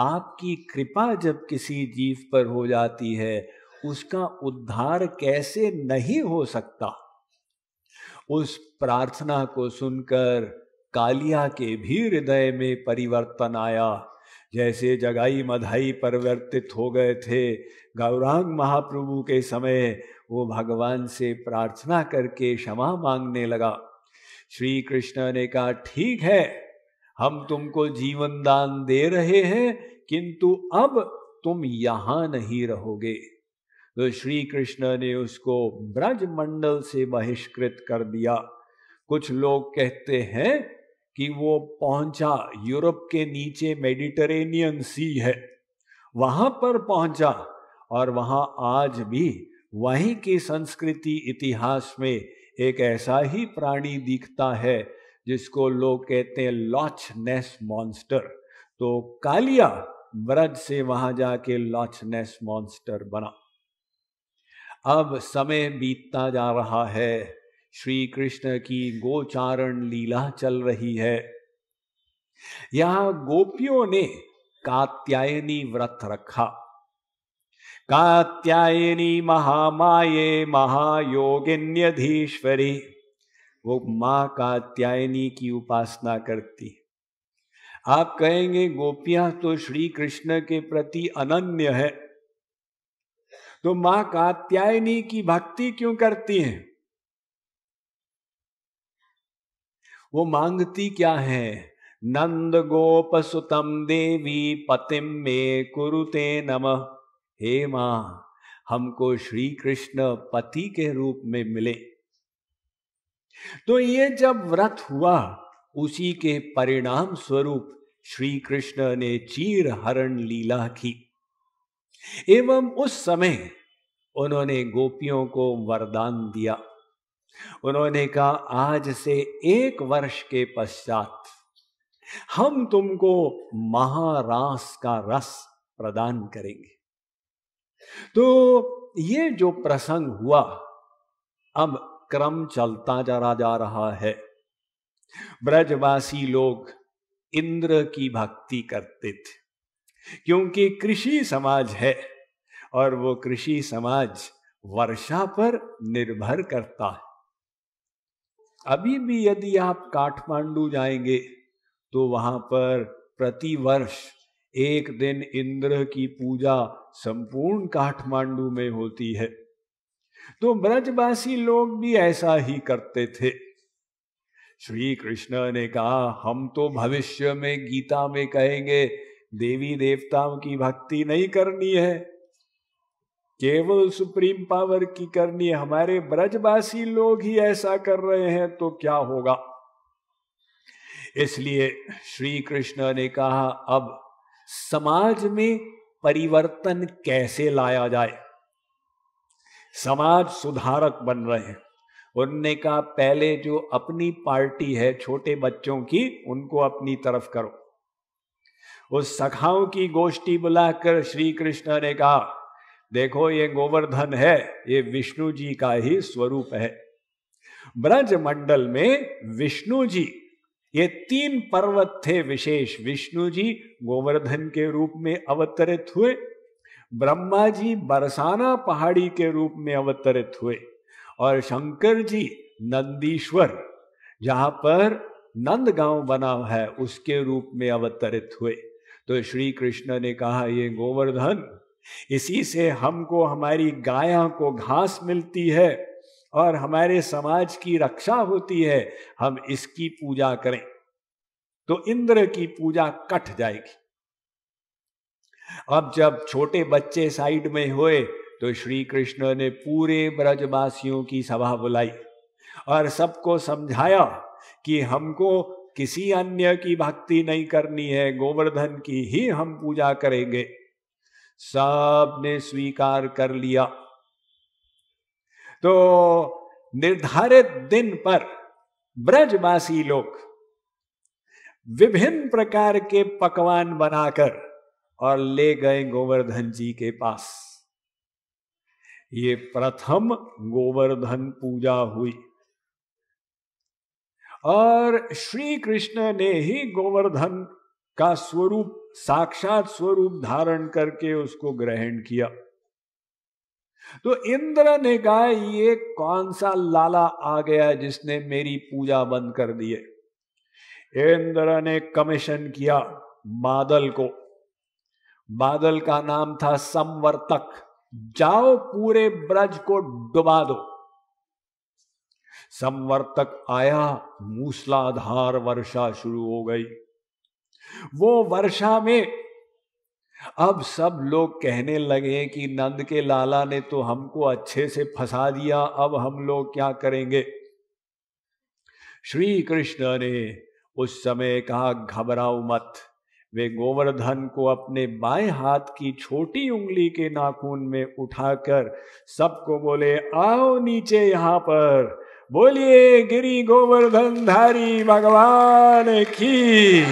आपकी कृपा जब किसी जीव पर हो जाती है उसका उद्धार कैसे नहीं हो सकता उस प्रार्थना को सुनकर कालिया के भी हृदय में परिवर्तन आया जैसे जगाई मधाई परिवर्तित हो गए थे गौरांग महाप्रभु के समय वो भगवान से प्रार्थना करके क्षमा मांगने लगा श्री कृष्ण ने कहा ठीक है हम तुमको जीवन दान दे रहे हैं किंतु अब तुम यहां नहीं रहोगे तो श्री कृष्ण ने उसको ब्रजमंडल से बहिष्कृत कर दिया कुछ लोग कहते हैं कि वो पहुंचा यूरोप के नीचे मेडिटरेनियन सी है वहां पर पहुंचा और वहां आज भी वहीं की संस्कृति इतिहास में एक ऐसा ही प्राणी दिखता है जिसको लोग कहते हैं लॉच नेस मॉन्स्टर तो कालिया ब्रज से वहां जाके लॉच नेस मॉन्स्टर बना अब समय बीतता जा रहा है श्री कृष्ण की गोचारण लीला चल रही है यहां गोपियों ने कात्यायनी व्रत रखा कात्यायनी महामाये महायोगिन्यधीश्वरी वो माँ का त्यायनी की उपासना करती आप कहेंगे गोपियां तो श्री कृष्ण के प्रति अनन्य है तो माँ कात्यायनी की भक्ति क्यों करती हैं? वो मांगती क्या है नंद गोप सुतम देवी पतिम में कुरुते नम हे माँ हमको श्री कृष्ण पति के रूप में मिले तो ये जब व्रत हुआ उसी के परिणाम स्वरूप श्री कृष्ण ने चीर हरण लीला की एवं उस समय उन्होंने गोपियों को वरदान दिया उन्होंने कहा आज से एक वर्ष के पश्चात हम तुमको महारास का रस प्रदान करेंगे तो ये जो प्रसंग हुआ अब क्रम चलता जरा जा रहा है ब्रजवासी लोग इंद्र की भक्ति करते थे क्योंकि कृषि समाज है और वो कृषि समाज वर्षा पर निर्भर करता है अभी भी यदि आप काठमांडू जाएंगे तो वहां पर प्रति वर्ष एक दिन इंद्र की पूजा संपूर्ण काठमांडू में होती है तो ब्रजवासी लोग भी ऐसा ही करते थे श्री कृष्ण ने कहा हम तो भविष्य में गीता में कहेंगे देवी देवताओं की भक्ति नहीं करनी है केवल सुप्रीम पावर की करनी है हमारे ब्रजवासी लोग ही ऐसा कर रहे हैं तो क्या होगा इसलिए श्री कृष्ण ने कहा अब समाज में परिवर्तन कैसे लाया जाए समाज सुधारक बन रहे हैं उनने कहा पहले जो अपनी पार्टी है छोटे बच्चों की उनको अपनी तरफ करो उस सखाओं की गोष्ठी बुलाकर श्री कृष्ण ने कहा देखो ये गोवर्धन है ये विष्णु जी का ही स्वरूप है ब्रज मंडल में विष्णु जी ये तीन पर्वत थे विशेष विष्णु जी गोवर्धन के रूप में अवतरित हुए ब्रह्मा जी बरसाना पहाड़ी के रूप में अवतरित हुए और शंकर जी नंदीश्वर जहां पर नंद गांव बना है उसके रूप में अवतरित हुए तो श्री कृष्ण ने कहा ये गोवर्धन इसी से हमको हमारी गाया को घास मिलती है और हमारे समाज की रक्षा होती है हम इसकी पूजा करें तो इंद्र की पूजा कट जाएगी अब जब छोटे बच्चे साइड में हुए तो श्री कृष्ण ने पूरे ब्रजवासियों की सभा बुलाई और सबको समझाया कि हमको किसी अन्य की भक्ति नहीं करनी है गोवर्धन की ही हम पूजा करेंगे सब ने स्वीकार कर लिया तो निर्धारित दिन पर ब्रजवासी लोग विभिन्न प्रकार के पकवान बनाकर और ले गए गोवर्धन जी के पास ये प्रथम गोवर्धन पूजा हुई और श्री कृष्ण ने ही गोवर्धन का स्वरूप साक्षात स्वरूप धारण करके उसको ग्रहण किया तो इंद्र ने कहा ये कौन सा लाला आ गया जिसने मेरी पूजा बंद कर दी इंद्र ने कमीशन किया बादल को बादल का नाम था संवर्तक जाओ पूरे ब्रज को डुबा दो संवर्तक आया मूसलाधार वर्षा शुरू हो गई वो वर्षा में अब सब लोग कहने लगे कि नंद के लाला ने तो हमको अच्छे से फंसा दिया अब हम लोग क्या करेंगे श्री कृष्ण ने उस समय कहा घबराओ मत वे गोवर्धन को अपने बाएं हाथ की छोटी उंगली के नाखून में उठाकर सबको बोले आओ नीचे यहाँ पर बोलिए गिरी गोवर्धन धारी भगवान की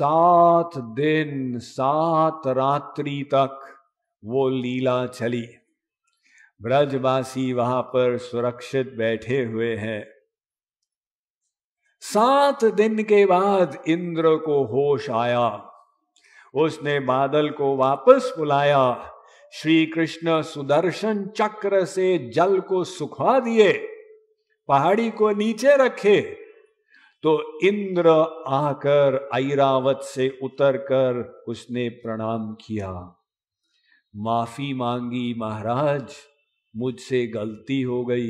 सात दिन सात रात्रि तक वो लीला चली ब्रजवासी वहां पर सुरक्षित बैठे हुए हैं सात दिन के बाद इंद्र को होश आया उसने बादल को वापस बुलाया श्री कृष्ण सुदर्शन चक्र से जल को सुखा दिए पहाड़ी को नीचे रखे तो इंद्र आकर ऐरावत से उतरकर उसने प्रणाम किया माफी मांगी महाराज मुझसे गलती हो गई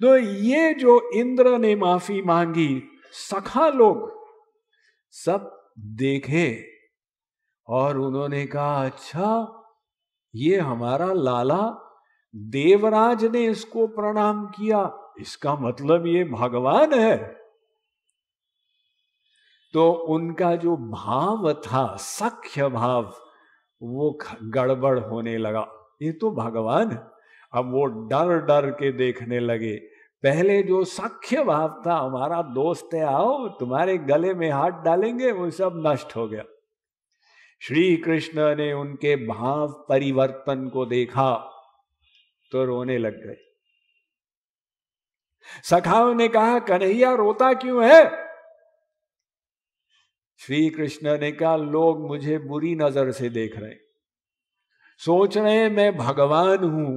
तो ये जो इंद्र ने माफी मांगी सखा लोग सब देखे और उन्होंने कहा अच्छा ये हमारा लाला देवराज ने इसको प्रणाम किया इसका मतलब ये भगवान है तो उनका जो भाव था सख्य भाव वो गड़बड़ होने लगा ये तो भगवान अब वो डर डर के देखने लगे पहले जो सख्य भाव था हमारा दोस्त है आओ तुम्हारे गले में हाथ डालेंगे वो सब नष्ट हो गया श्री कृष्ण ने उनके भाव परिवर्तन को देखा तो रोने लग गए सखाओ ने कहा कन्हैया रोता क्यों है श्री कृष्ण ने कहा लोग मुझे बुरी नजर से देख रहे हैं सोच रहे हैं मैं भगवान हूं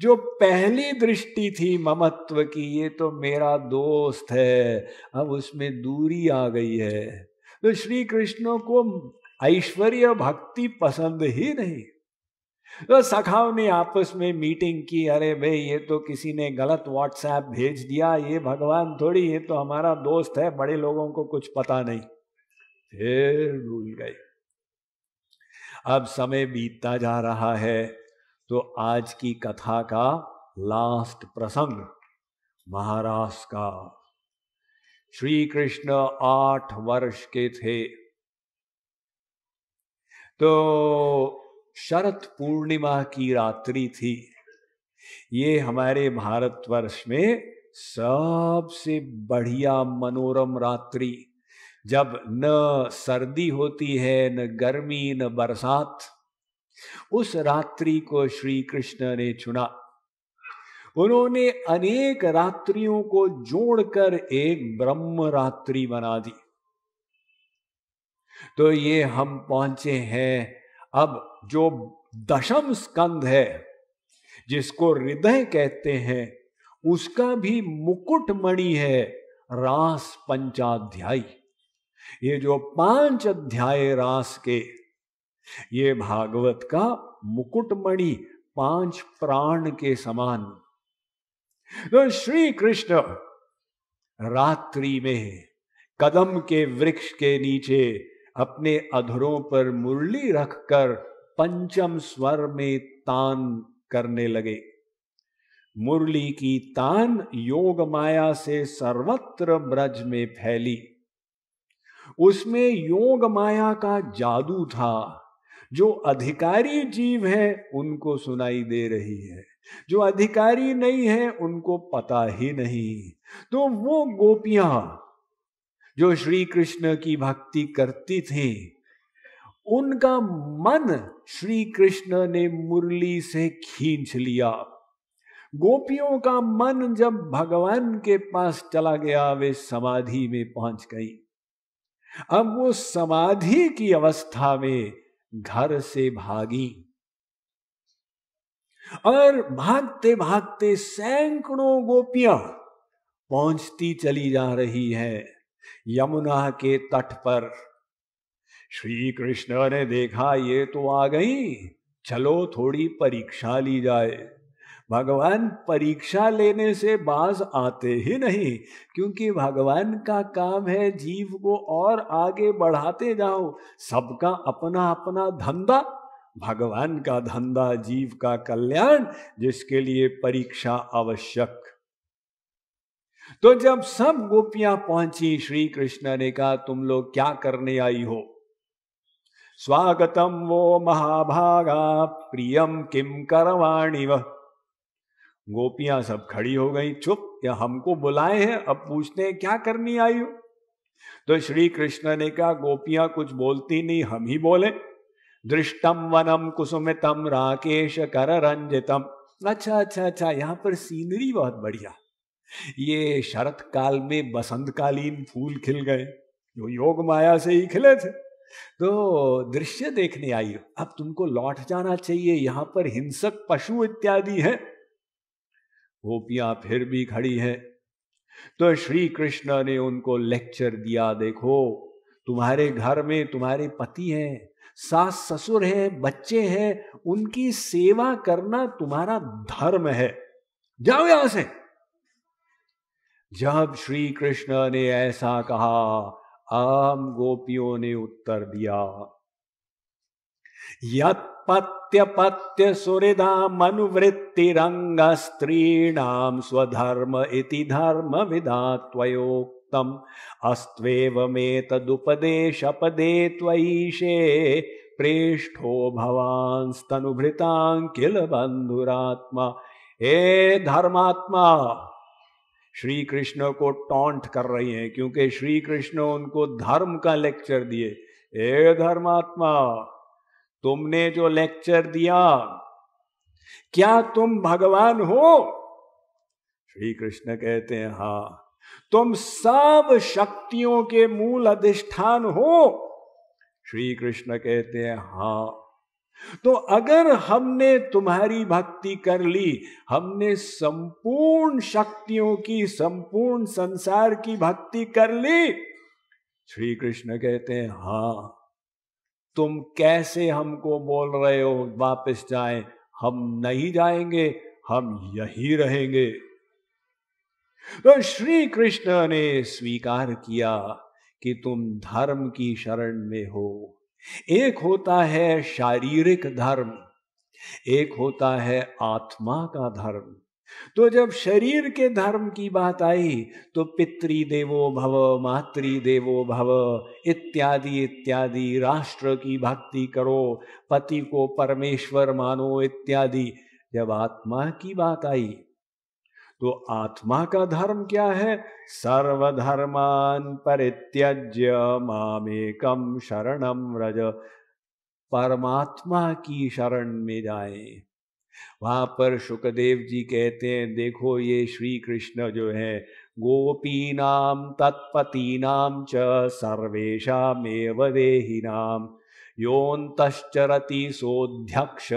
जो पहली दृष्टि थी ममत्व की ये तो मेरा दोस्त है अब उसमें दूरी आ गई है तो श्री कृष्ण को ऐश्वर्य भक्ति पसंद ही नहीं तो सखाओ ने आपस में मीटिंग की अरे भाई ये तो किसी ने गलत व्हाट्सएप भेज दिया ये भगवान थोड़ी ये तो हमारा दोस्त है बड़े लोगों को कुछ पता नहीं फिर भूल गई अब समय बीतता जा रहा है तो आज की कथा का लास्ट प्रसंग महाराष्ट्र का श्री कृष्ण आठ वर्ष के थे तो शरत पूर्णिमा की रात्रि थी ये हमारे भारतवर्ष में सबसे बढ़िया मनोरम रात्रि जब न सर्दी होती है न गर्मी न बरसात उस रात्रि को श्री कृष्ण ने चुना उन्होंने अनेक रात्रियों को जोड़कर एक ब्रह्म रात्रि बना दी तो ये हम पहुंचे हैं अब जो दशम स्कंध है जिसको हृदय कहते हैं उसका भी मुकुटमणि है रास पंचाध्यायी ये जो पांच अध्याय रास के ये भागवत का मुकुटमणि पांच प्राण के समान तो श्री कृष्ण रात्रि में कदम के वृक्ष के नीचे अपने अधरों पर मुरली रखकर पंचम स्वर में तान करने लगे मुरली की तान योग माया से सर्वत्र ब्रज में फैली उसमें योग माया का जादू था जो अधिकारी जीव है उनको सुनाई दे रही है जो अधिकारी नहीं है उनको पता ही नहीं तो वो गोपियां जो श्री कृष्ण की भक्ति करती थी उनका मन श्री कृष्ण ने मुरली से खींच लिया गोपियों का मन जब भगवान के पास चला गया वे समाधि में पहुंच गई अब वो समाधि की अवस्था में घर से भागी और भागते भागते सैकड़ों गोपियां पहुंचती चली जा रही है यमुना के तट पर श्री कृष्ण ने देखा ये तो आ गई चलो थोड़ी परीक्षा ली जाए भगवान परीक्षा लेने से बाज आते ही नहीं क्योंकि भगवान का काम है जीव को और आगे बढ़ाते जाओ सबका अपना अपना धंधा भगवान का धंधा जीव का कल्याण जिसके लिए परीक्षा आवश्यक तो जब सब गोपियां पहुंची श्री कृष्ण ने कहा तुम लोग क्या करने आई हो स्वागतम वो महाभागा प्रियम किम करवाणी वह गोपियां सब खड़ी हो गई चुप या हमको बुलाए हैं अब पूछते हैं क्या करनी आई हो तो श्री कृष्ण ने कहा गोपियां कुछ बोलती नहीं हम ही बोले दृष्टम वनम कुसुमितम राकेश कर रंजितम अच्छा अच्छा अच्छा यहाँ पर सीनरी बहुत बढ़िया ये शरत काल में बसंतकालीन फूल खिल गए जो योग माया से ही खिले थे तो दृश्य देखने आई हो अब तुमको लौट जाना चाहिए यहाँ पर हिंसक पशु इत्यादि है गोपियां फिर भी खड़ी है तो श्री कृष्ण ने उनको लेक्चर दिया देखो तुम्हारे घर में तुम्हारे पति हैं सास ससुर हैं बच्चे हैं उनकी सेवा करना तुम्हारा धर्म है जाओ यहां से जब श्री कृष्ण ने ऐसा कहा आम गोपियों ने उत्तर दिया स्त्रीणाम स्वधर्म इति धर्मविधा त्वयोक्तम् पदे त्वयीशे प्रेष्ठो भवान् किल बंधुरात्मा हे धर्मात्मा श्री कृष्ण को टॉन्ट कर रही हैं क्योंकि श्री कृष्ण उनको धर्म का लेक्चर दिए हे धर्मात्मा तुमने जो लेक्चर दिया क्या तुम भगवान हो श्री कृष्ण कहते हैं हा तुम सब शक्तियों के मूल अधिष्ठान हो श्री कृष्ण कहते हैं हा तो अगर हमने तुम्हारी भक्ति कर ली हमने संपूर्ण शक्तियों की संपूर्ण संसार की भक्ति कर ली श्री कृष्ण कहते हैं हा तुम कैसे हमको बोल रहे हो वापस जाए हम नहीं जाएंगे हम यही रहेंगे तो श्री कृष्ण ने स्वीकार किया कि तुम धर्म की शरण में हो एक होता है शारीरिक धर्म एक होता है आत्मा का धर्म तो जब शरीर के धर्म की बात आई तो पित्री देवो भव मातृदेवो भव इत्यादि इत्यादि राष्ट्र की भक्ति करो पति को परमेश्वर मानो इत्यादि जब आत्मा की बात आई तो आत्मा का धर्म क्या है सर्वधर्मान परित्यज्य मामेकम शरणम रज परमात्मा की शरण में जाए वहाँ पर सुखदेव जी कहते हैं देखो ये श्री कृष्ण जो है गोपीनाम तत्पती च सर्वेशामेव देहिनाम योन्तरति सोध्यक्ष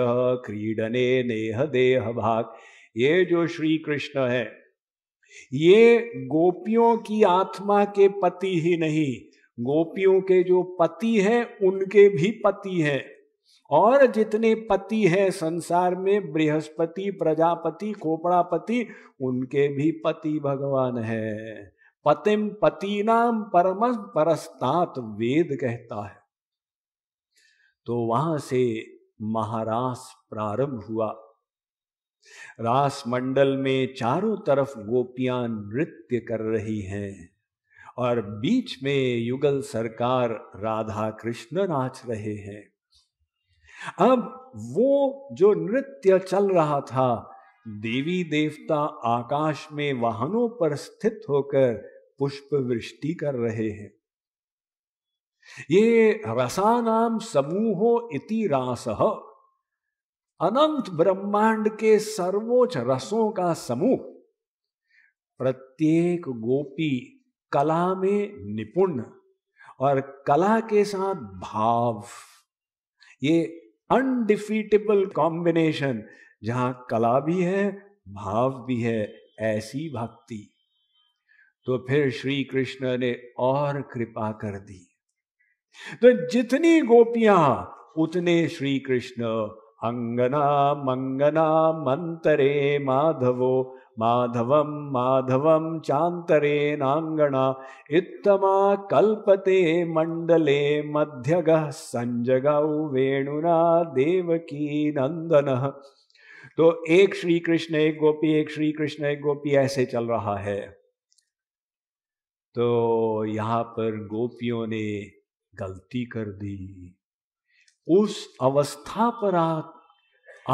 क्रीडने नेह देह भाग ये जो श्री कृष्ण है ये गोपियों की आत्मा के पति ही नहीं गोपियों के जो पति हैं उनके भी पति हैं और जितने पति हैं संसार में बृहस्पति प्रजापति खोपड़ापति उनके भी पति भगवान है पतिम पति नाम परम परस्तात वेद कहता है तो वहां से महारास प्रारंभ हुआ रास मंडल में चारों तरफ गोपियां नृत्य कर रही हैं और बीच में युगल सरकार राधा कृष्ण नाच रहे हैं अब वो जो नृत्य चल रहा था देवी देवता आकाश में वाहनों पर स्थित होकर पुष्प वृष्टि कर रहे हैं ये रसानाम समूहो इति रास अनंत ब्रह्मांड के सर्वोच्च रसों का समूह प्रत्येक गोपी कला में निपुण और कला के साथ भाव ये अनडिफीटेबल कॉम्बिनेशन जहां कला भी है भाव भी है ऐसी भक्ति तो फिर श्री कृष्ण ने और कृपा कर दी तो जितनी गोपियां उतने श्री कृष्ण अंगना मंगना मंतरे माधवो माधव चातरे नांगणा इतमा कल्पते मंडले मध्यग सञ्जगौ वेणुना देवकी नंदन तो एक श्री कृष्ण एक गोपी एक श्री कृष्ण एक गोपी ऐसे चल रहा है तो यहां पर गोपियों ने गलती कर दी उस अवस्था पर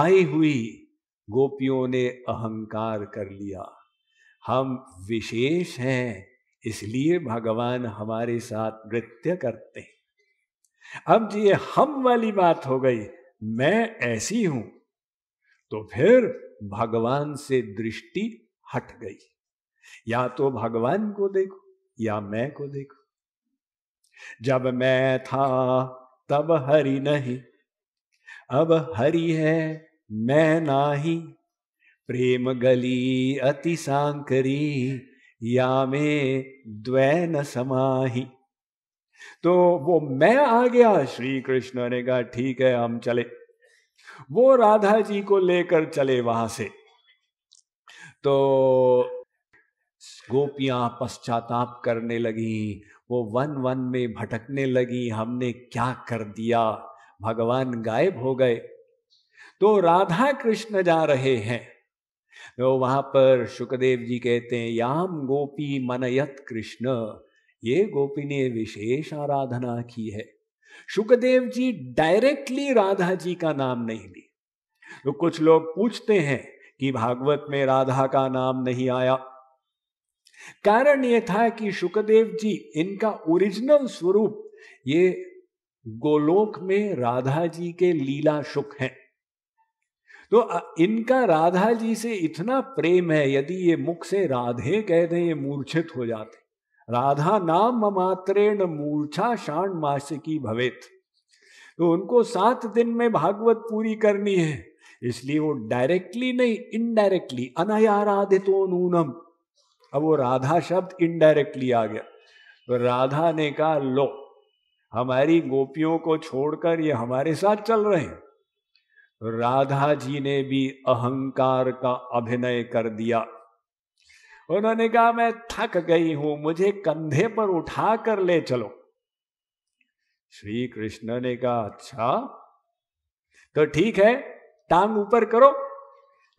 आई हुई गोपियों ने अहंकार कर लिया हम विशेष हैं इसलिए भगवान हमारे साथ नृत्य करते हैं अब ये हम वाली बात हो गई मैं ऐसी हूं तो फिर भगवान से दृष्टि हट गई या तो भगवान को देखो या मैं को देखो जब मैं था तब हरि नहीं अब हरि है मैं नाही प्रेम गली अति सांकरी या में द्वैन समाही तो वो मैं आ गया श्री कृष्ण ने कहा ठीक है हम चले वो राधा जी को लेकर चले वहां से तो गोपियां पश्चाताप करने लगी वो वन वन में भटकने लगी हमने क्या कर दिया भगवान गायब हो गए तो राधा कृष्ण जा रहे हैं तो वहां पर सुखदेव जी कहते हैं याम गोपी मनयत कृष्ण ये गोपी ने विशेष आराधना की है सुखदेव जी डायरेक्टली राधा जी का नाम नहीं ली तो कुछ लोग पूछते हैं कि भागवत में राधा का नाम नहीं आया कारण यह था कि सुखदेव जी इनका ओरिजिनल स्वरूप ये गोलोक में राधा जी के लीला सुख हैं तो इनका राधा जी से इतना प्रेम है यदि ये मुख से राधे कह दें ये मूर्छित हो जाते राधा नाम मात्रेण मूर्छा शाण मास की भवेत तो उनको सात दिन में भागवत पूरी करनी है इसलिए वो डायरेक्टली नहीं इनडायरेक्टली अनयाराधितो नूनम अब वो राधा शब्द इनडायरेक्टली आ गया तो राधा ने कहा लो हमारी गोपियों को छोड़कर ये हमारे साथ चल रहे हैं राधा जी ने भी अहंकार का अभिनय कर दिया उन्होंने कहा मैं थक गई हूं मुझे कंधे पर उठा कर ले चलो श्री कृष्ण ने कहा अच्छा तो ठीक है टांग ऊपर करो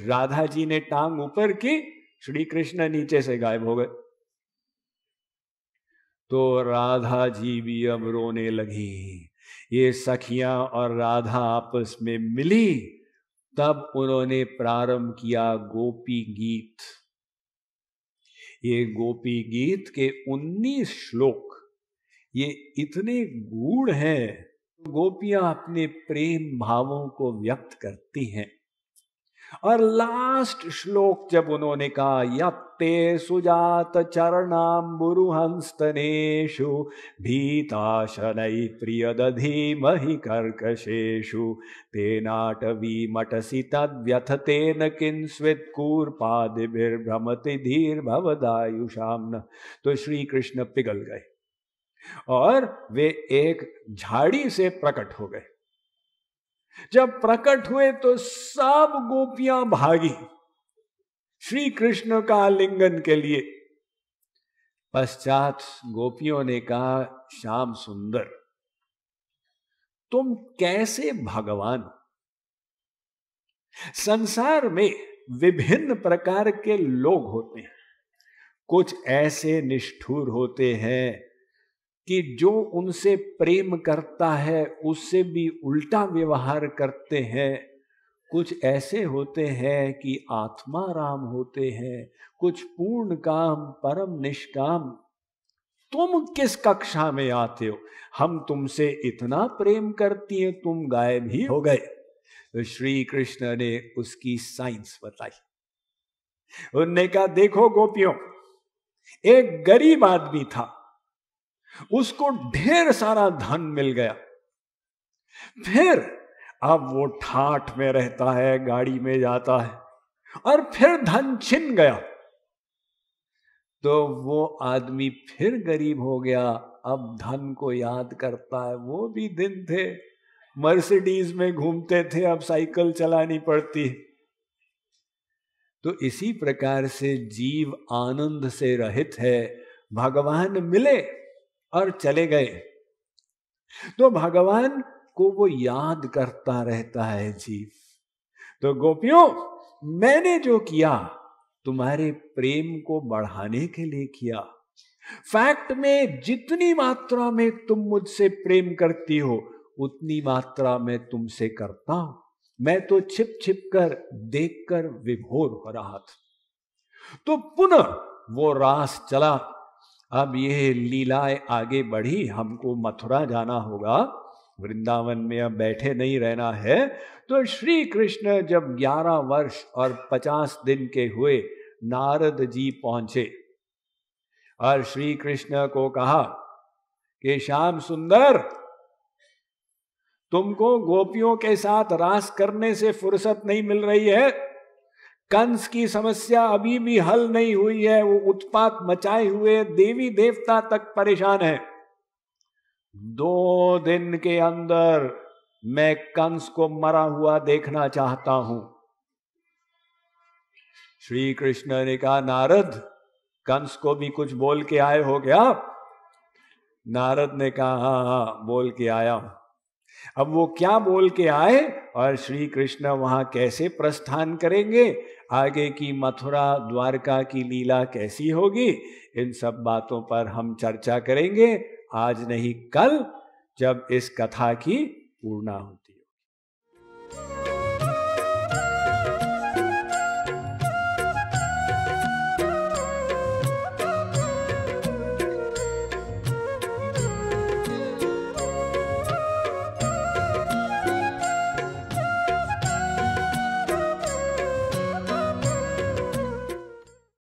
राधा जी ने टांग ऊपर की श्री कृष्ण नीचे से गायब हो गए तो राधा जी भी अब रोने लगी ये सखियां और राधा आपस में मिली तब उन्होंने प्रारंभ किया गोपी गीत ये गोपी गीत के 19 श्लोक ये इतने गूढ़ हैं गोपियां अपने प्रेम भावों को व्यक्त करती हैं और लास्ट श्लोक जब उन्होंने कहा यत्ते सुजात चरणाम्बुरुहंस्तनेषु भीताशनै प्रिय दधीमहि कर्कशेषु तेन तद्व्यथतेन किंस्वित् धीर भवदायुषाम तो श्री कृष्ण पिघल गए और वे एक झाड़ी से प्रकट हो गए जब प्रकट हुए तो सब गोपियां भागी श्री कृष्ण का लिंगन के लिए पश्चात गोपियों ने कहा श्याम सुंदर तुम कैसे भगवान हो संसार में विभिन्न प्रकार के लोग होते हैं कुछ ऐसे निष्ठुर होते हैं कि जो उनसे प्रेम करता है उससे भी उल्टा व्यवहार करते हैं कुछ ऐसे होते हैं कि आत्मा राम होते हैं कुछ पूर्ण काम परम निष्काम तुम किस कक्षा में आते हो हम तुमसे इतना प्रेम करती हैं तुम गायब ही हो गए तो श्री कृष्ण ने उसकी साइंस बताई उनने कहा देखो गोपियों एक गरीब आदमी था उसको ढेर सारा धन मिल गया फिर अब वो ठाठ में रहता है गाड़ी में जाता है और फिर धन छिन गया तो वो आदमी फिर गरीब हो गया अब धन को याद करता है वो भी दिन थे मर्सिडीज में घूमते थे अब साइकिल चलानी पड़ती तो इसी प्रकार से जीव आनंद से रहित है भगवान मिले और चले गए तो भगवान को वो याद करता रहता है जीव तो गोपियों मैंने जो किया तुम्हारे प्रेम को बढ़ाने के लिए किया फैक्ट में जितनी मात्रा में तुम मुझसे प्रेम करती हो उतनी मात्रा में तुमसे करता हूं मैं तो छिप छिप कर देख कर विभोर हो रहा था तो पुनः वो रास चला अब ये लीलाए आगे बढ़ी हमको मथुरा जाना होगा वृंदावन में अब बैठे नहीं रहना है तो श्री कृष्ण जब 11 वर्ष और 50 दिन के हुए नारद जी पहुंचे और श्री कृष्ण को कहा कि श्याम सुंदर तुमको गोपियों के साथ रास करने से फुर्सत नहीं मिल रही है कंस की समस्या अभी भी हल नहीं हुई है वो उत्पात मचाए हुए देवी देवता तक परेशान है दो दिन के अंदर मैं कंस को मरा हुआ देखना चाहता हूं श्री कृष्ण ने कहा नारद कंस को भी कुछ बोल के आए हो क्या नारद ने कहा हाँ हाँ बोल के आया हूं अब वो क्या बोल के आए और श्री कृष्ण वहां कैसे प्रस्थान करेंगे आगे की मथुरा द्वारका की लीला कैसी होगी इन सब बातों पर हम चर्चा करेंगे आज नहीं कल जब इस कथा की पूर्णा होती